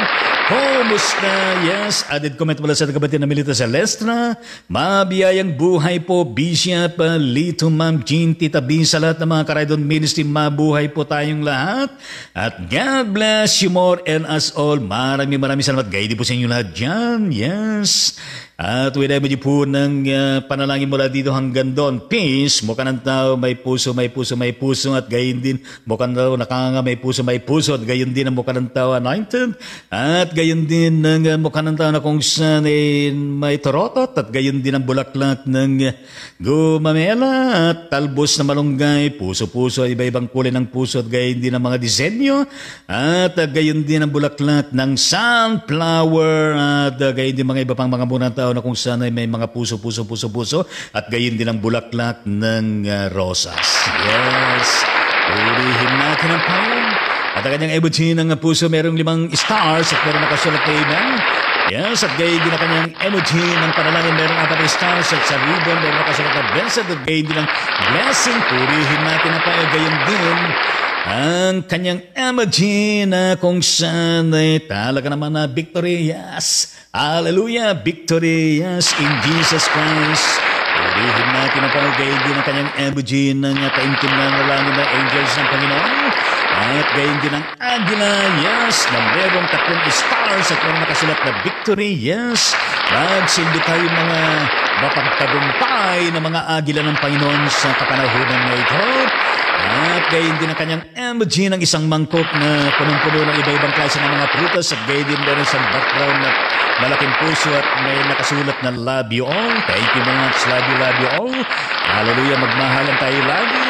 Kumusta? Yes, added comment mula sa kapatid na Milita sa Lestra. Mabiyayang buhay po, Bishop Lito Ma'am Jean Tita B sa lahat ng mga Karaydon Ministry. Mabuhay po tayong lahat. At God bless you more and us all. Marami marami salamat. Gaidi po sa inyo lahat dyan. Yes. At wilay mo po ng uh, ah, panalangin mula dito hanggang doon. Peace, mukha ng tao, may puso, may puso, may puso, at gayon din. Mukha ng tao, nakanga, may puso, may puso, at gayon din ang mukha ng tao, anointed. At gayon din ang uh, ah, mukha ng tao na kung saan eh, may torotot, at gayon din ang bulaklak ng uh, gumamela, at talbos na malunggay, puso-puso, iba-ibang kulay ng puso, at gayon din ang mga disenyo, at uh, gayon din ang bulaklak ng sunflower, at uh, gayon din mga iba pang mga muna tao, araw na kung saan ay may mga puso, puso, puso, puso at gayon din ang bulaklak ng uh, rosas. Yes! Ulihin natin ang poem. At ang kanyang emoji ng puso, mayroong limang stars at mayroong nakasulat na amen. Yes, at gayon din ang kanyang emoji ng panalangin, mayroong apat stars at sa ribbon, meron nakasulat na blessed at gayon din ang blessing. Purihin natin na tayo, gayon din ang kanyang emoji na kung saan ay talaga naman na victory, yes. Hallelujah, victory, yes, in Jesus Christ. Purihin natin ang pagkaigin ng kanyang emoji ng kaintim na nalangin ng angels ng Panginoon. At gayon din ang Agila, yes, na merong tatlong stars at merong nakasulat na victory, yes. Magsindi tayo mga mapagtagumpay ng mga Agila ng Panginoon sa kapanahonan ng ito. At gayon din ang kanyang emoji ng isang mangkok na punong-puno ng iba-ibang klase ng mga prutas at gayon din doon isang background na malaking puso at may nakasulat na love you all. Thank you very much, love you, love you all. Hallelujah, magmahalan tayo lagi.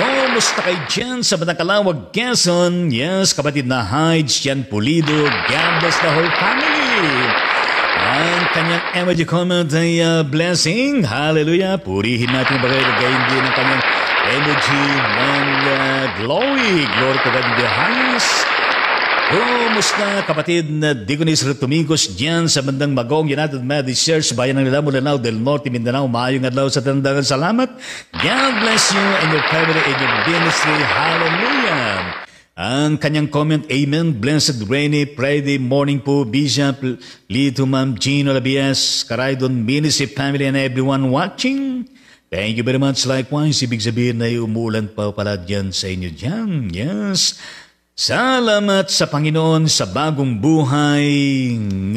Kumusta kay Jen sa Batakalawag, Quezon? Yes, kapatid na Hides, Jen Pulido, God bless the whole family. Ang kanyang emoji comment ay uh, blessing. Hallelujah. Purihin natin ba kayo gayon din ang kanyang Energy ng uh, Glory. Glory to God in the highest. Kumusta kapatid na Digonis Tumingkos dyan sa bandang Magong United Methodist Church, bayan ng Lamo Lanao del Norte, Mindanao. Maayong adlaw sa Tandangan. Salamat. God bless you and your family and your ministry. Hallelujah. Ang kanyang comment, Amen. Blessed rainy Friday morning po, Bishop Lito Ma'am Gino Labias, Caraydon Ministry family and everyone watching. Thank you very much. Likewise, ibig sabihin na umulan pa pala dyan sa inyo dyan. Yes. Salamat sa Panginoon sa bagong buhay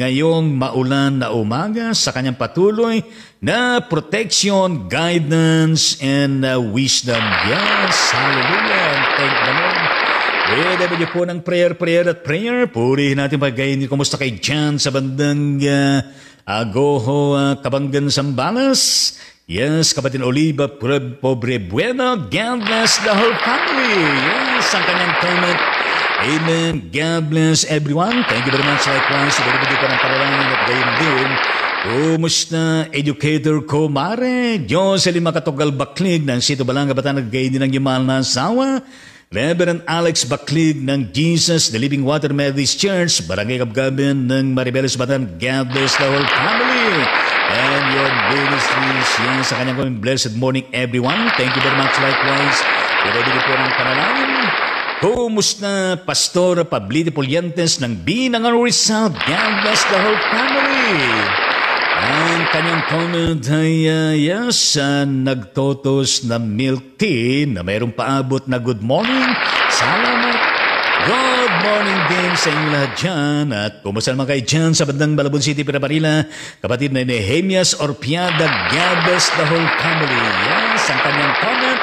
ngayong maulan na umaga sa kanyang patuloy na protection, guidance, and uh, wisdom. Yes, hallelujah. And thank the Lord. Eh, dapat niyo po ng prayer, prayer at prayer. Purihin natin pagkain. Kumusta kay Jan sa bandang uh, Agoho, uh, Kabanggan, Sambalas? Yes, kapatid Oliva, pobre buena, God bless the whole family. Yes, ang kanyang comment. Amen. God bless everyone. Thank you very much. Likewise, ibigay ko ng kawalangan at gayon din. Kumusta, educator ko, mare? Jocelyn Makatugal Baklig ng Sito Balanga, Batanag, gayon din ang yumal na asawa. Reverend Alex Baklig ng Jesus, the Living Water Methodist Church, Barangay Kabgabin ng Maribeles Batan, God bless the whole family and your ministries. Yan sa kanyang kami. Blessed morning, everyone. Thank you very much likewise. Pinabili po ng panalangin. Humus na Pastor Pablito Pulientes ng Binangan Rizal. God bless the whole family. Ang kanyang comment ay uh, yes, uh, nagtotos na milk tea na mayroong paabot na good morning. Salamat Good morning din sa inyo lahat dyan at kumusta naman kayo dyan sa bandang Balabon City, Piraparila, kapatid na Nehemias Orpiada Gabes, the whole family. Yes, ang kanyang comment.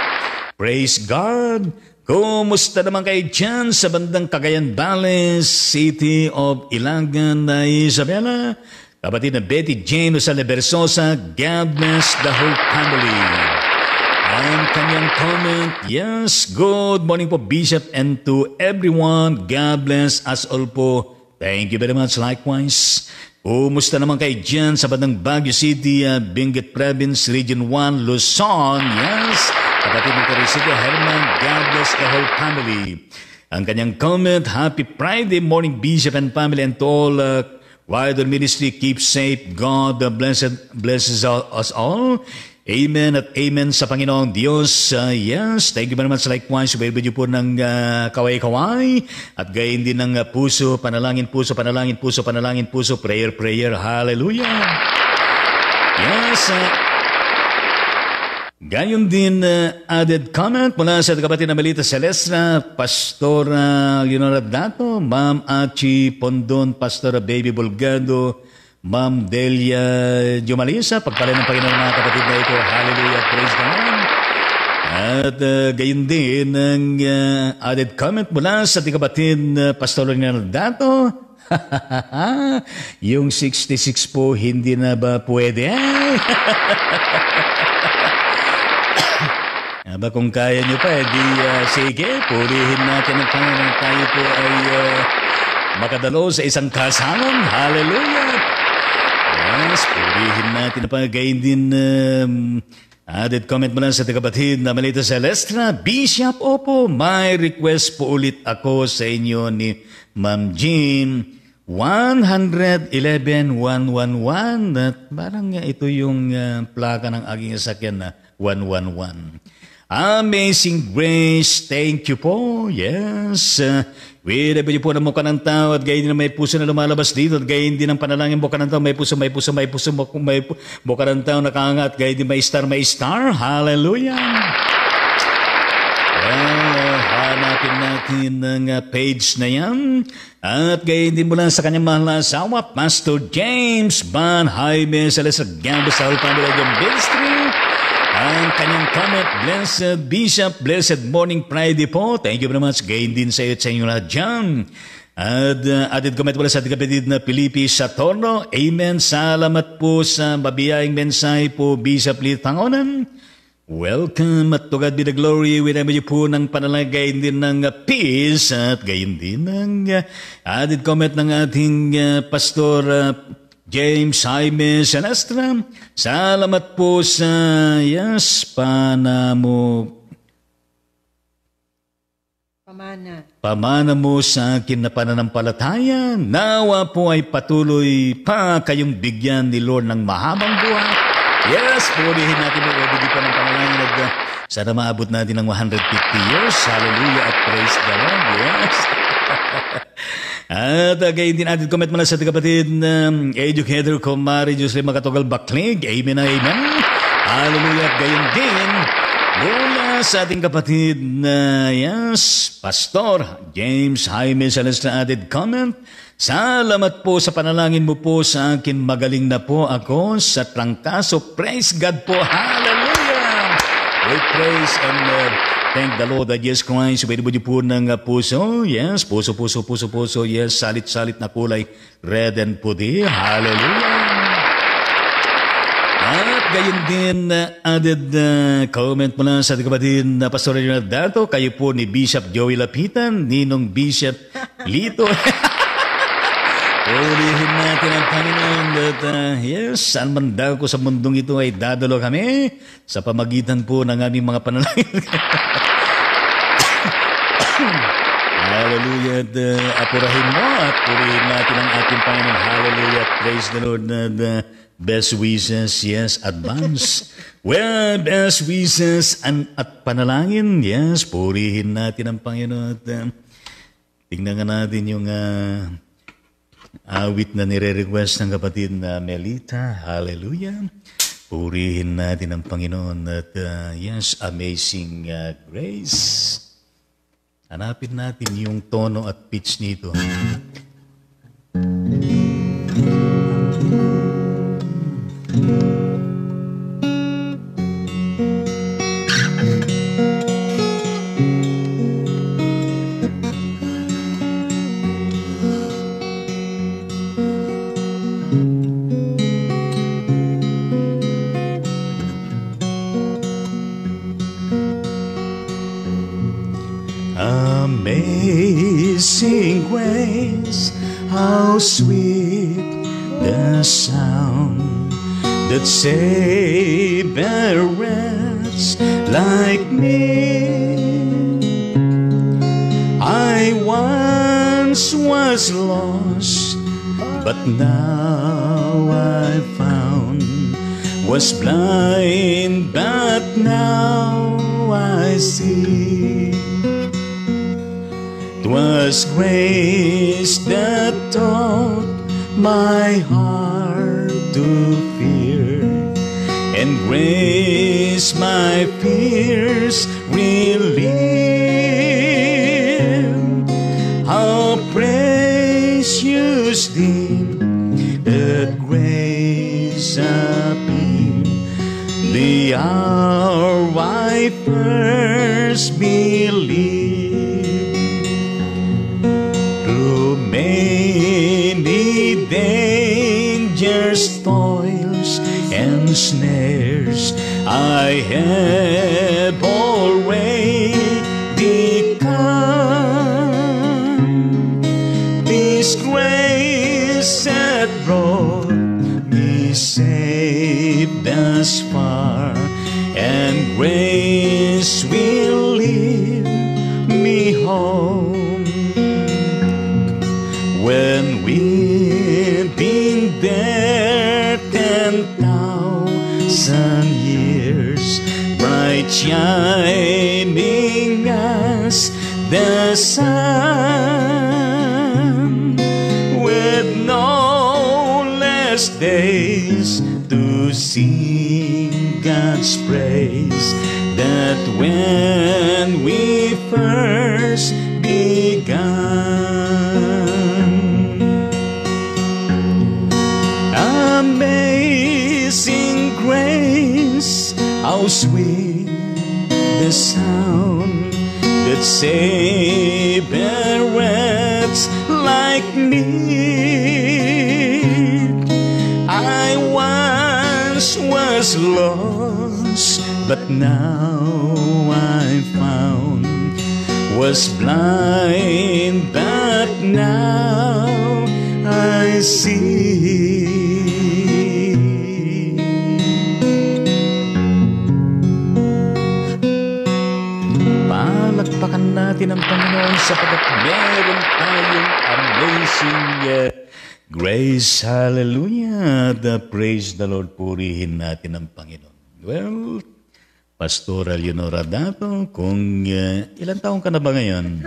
Praise God! Kumusta naman kayo dyan sa bandang Cagayan Valley, City of Ilagan na Isabela? Kapatid na Betty Jane Osale Bersosa, God bless the whole family ang kanyang comment. Yes, good morning po Bishop and to everyone. God bless us all po. Thank you very much likewise. Kumusta naman kayo dyan sa bandang Baguio City, uh, Benguet Province, Region 1, Luzon. Yes, kapatid mo rin si Herman. God bless the whole family. Ang kanyang comment, Happy Friday morning, Bishop and family and to all uh, wider ministry. Keep safe. God bless it, blesses us all. Amen at amen sa Panginoong Diyos. Uh, yes, thank you very much likewise. Subaybid niyo po ng uh, kaway-kaway at gayon din ng uh, puso, panalangin puso, panalangin puso, panalangin puso, prayer, prayer. Hallelujah! Yes, uh, Gayon din uh, added comment mula sa kapatid na Melita Celestra, Pastora Leonora Dato, Ma'am Achi Pondon, Pastora Baby Bulgado, Ma'am Delia Jumalisa. Pagpala ng Panginoon mga kapatid na ito. Hallelujah. Praise the Lord. At uh, gayon din ang uh, added comment mula sa tigabatid uh, Pastor Lionel Dato. [laughs] yung 66 po, hindi na ba pwede? [laughs] Aba kung kaya nyo pa, eh, di uh, sige, purihin natin ang Panginoon tayo po ay uh, makadalo sa isang kasangan. Hallelujah! Yes, purihin natin ang pagkain din. Um, added comment mula sa tagabatid na malita sa Celestra, Bishop, opo, may request po ulit ako sa inyo ni Ma'am Jean. 111111 111 at parang ito yung uh, plaka ng aking sasakyan na 111. Amazing grace, thank you po. Yes, uh, Winabi po ng mukha ng tao at gayon na may puso na lumalabas dito at gayon din ang panalangin mukha ng tao. May puso, may puso, may puso, may mukha ng tao nakangat. Gayon din may star, may star. Hallelujah! Well, hanapin natin ang uh, page na yan. At gayon din mula sa kanyang mahal na asawa, Pastor James Van Jaime Salesa Gambas sa Alpano Radio Ministry. Ang kanyang comment, Blessed Bishop, Blessed Morning Friday po. Thank you very much. Gain din sa iyo at sa inyo lahat dyan. At uh, atin comment wala sa ating kapatid na Pilipi Satorno. Amen. Salamat po sa mabiyayang mensahe po, Bishop Lee Tangonan. Welcome at to God be the glory. Winamay niyo po ng panalagayin din ng uh, peace at gayon din ng uh, added comment ng ating uh, pastor uh, James, Jaime, Sanastra, salamat po sa yaspana mo. Pamana. Pamana mo sa akin na pananampalataya, nawa po ay patuloy pa kayong bigyan ni Lord ng mahabang buhay. Yes, purihin natin ang wabigi pa ng pangalan at uh, sana maabot natin ng 150 years. Hallelujah at praise the Lord. Yes. [laughs] At uh, gayon din atin comment mula sa ating kapatid um, educator ko Mari Juslim Makatugal Baklig. Amen na amen. Hallelujah. At gayon din mula sa ating kapatid na uh, yes, Pastor James Jaime Salas na added comment. Salamat po sa panalangin mo po sa akin. Magaling na po ako sa trangkaso. Praise God po. Hallelujah. We praise and uh, Thank the Lord that yes, Christ, pinubudipur ng puso. Yes, puso, puso, puso, puso. Yes, salit-salit na kulay. Red and puti. Hallelujah. At gayon din, uh, added uh, comment mula sa ating kapatid na uh, Pastor Reginald Dato, kayo po ni Bishop Joey Lapitan, Ninong Bishop Lito. [laughs] Uulihin natin ang Panginoon that, uh, yes, saan man daw ko sa mundong ito ay dadalo kami sa pamagitan po ng aming mga panalangin. [coughs] Hallelujah. At uh, apurahin mo at purihin natin ang ating Panginoon. Hallelujah. Praise the Lord. And, uh, best wishes, yes, advance. [laughs] well, best wishes and, at panalangin. Yes, purihin natin ang Panginoon. At, uh, tingnan nga natin yung... Uh, Awit na nire-request ng kapatid na Melita. Hallelujah. Purihin natin ang Panginoon at uh, yes, amazing uh, grace. Hanapin natin yung tono at pitch nito. cigarettes like me. I once was lost, but now I found. Was blind, but now I see. was grace that taught my heart to Grace my fears relieved. How precious deep the grace appear, The hour I first believed. Through many dangers, toils, and snares first I have already come. This grace that brought me safe thus far and grace. ay mingas the sun with no less days to sing God's praise that when we first began amazing grace how sweet sound that separates like me. I once was lost, but now I'm found. Was blind, but now I see. natin ang Panginoon sapagat meron tayong amazing uh, grace. Hallelujah! The praise the Lord. Purihin natin ang Panginoon. Well, Pastoral Leonora Dato, kung uh, ilan taong ka na ba ngayon?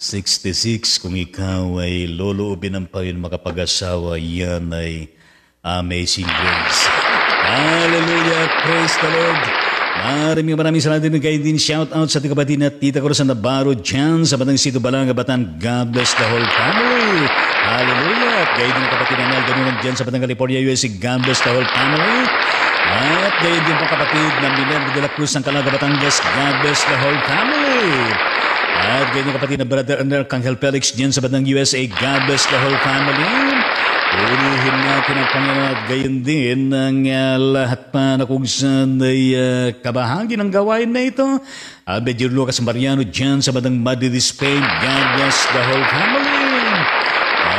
66, [laughs] kung ikaw ay loloobin ng Panginoon makapag-asawa, yan ay amazing grace. [laughs] Hallelujah! Praise the Lord! Maraming maraming salamat din kayo din. Shout out sa ating kapatid na Tita Cruz Navarro dyan sa Batang Sito Balang, Batan. God bless the whole family. Hallelujah. At gayon din kapatid na Naldo naman dyan sa Batang California, USA. God bless the whole family. At gayon din po kapatid na Minerva de la Cruz ng Calaga, Batangas. God bless the whole family. At gayon din kapatid na Brother Ander Kangel Felix dyan sa Batang USA. God bless the whole family. Purihin natin ang Panginoon at gayon din ang uh, lahat pa na kung saan ay uh, kabahagi ng gawain na ito. Abedjur Lucas Mariano dyan sa Badang Madrid, Spain. God bless the whole family.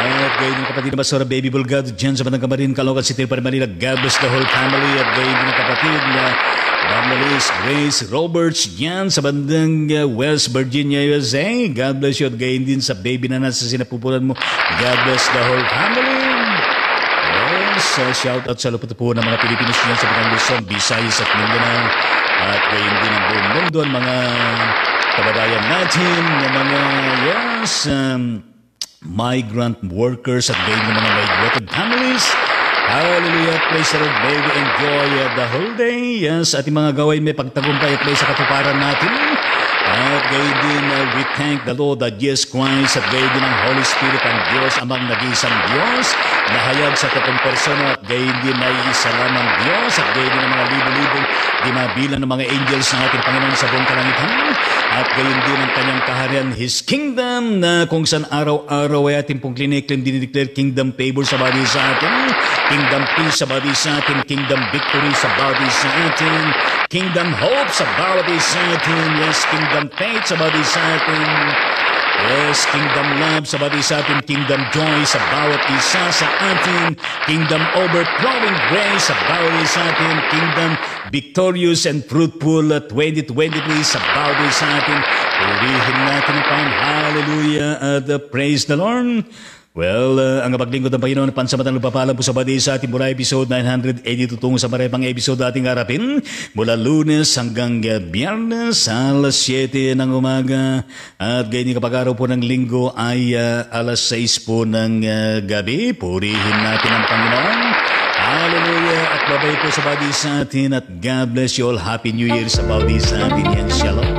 At gayon ng kapatid na Basura Baby Bulgado dyan sa Badang Kamarin, Caloocan City, Manila. God bless the whole family. At gayon ng kapatid na uh, Families, Grace Roberts yan sa bandang ah, West Virginia, USA. God bless you at gayon din sa baby na nasa sinapupulan mo. God bless the whole family. Uh, shout out sa lupatupuan ng mga Pilipino students sa Bagong Luzon, Visayas at Mindanao. At gayon din ang buong mundo ang mga kababayan natin, ng mga, yes, um, migrant workers at gayon ng mga migrated families. Hallelujah, praise the Lord, baby, enjoy uh, the whole day. Yes, ating mga gawin may pagtagumpay at may sa katuparan natin. At gayon din, uh, we thank the Lord that Jesus Christ at gayon din ang Holy Spirit ang Diyos amang nag-iisang Diyos na hayag sa katong persona at gayon din ay isa lamang Diyos at gayon din ang mga libo-libong mabilan ng mga angels ng ating Panginoon sa buong kalangitan at gayon din ang kanyang kaharian, His kingdom, na kung saan araw-araw ay ating pong klineclaim, dinideclare kingdom favor sa body sa atin, kingdom peace sa body sa atin, kingdom victory sa body sa atin, kingdom hope sa body sa atin, yes, kingdom faith sa body sa atin, Yes, Kingdom Love sa bati sa ating Kingdom Joy sa bawat isa sa ating Kingdom Overflowing Grace sa bawat isa ating Kingdom Victorious and Fruitful 2023 sa bawat isa ating Purihin natin ang Hallelujah, uh, the praise the Lord. Well, uh, ang kapaglingkod ng Panginoon at pansamantang lupapalang po sa badi sa ating mula episode 982 tungo sa marepang episode ating harapin mula lunes hanggang biyernes alas 7 ng umaga at ganyan kapag araw po ng linggo ay uh, alas 6 po ng uh, gabi. Purihin natin ang Panginoon. Hallelujah! At babay po sa badi sa atin at God bless you all. Happy New Year sa badi sa atin. Yan, shalom.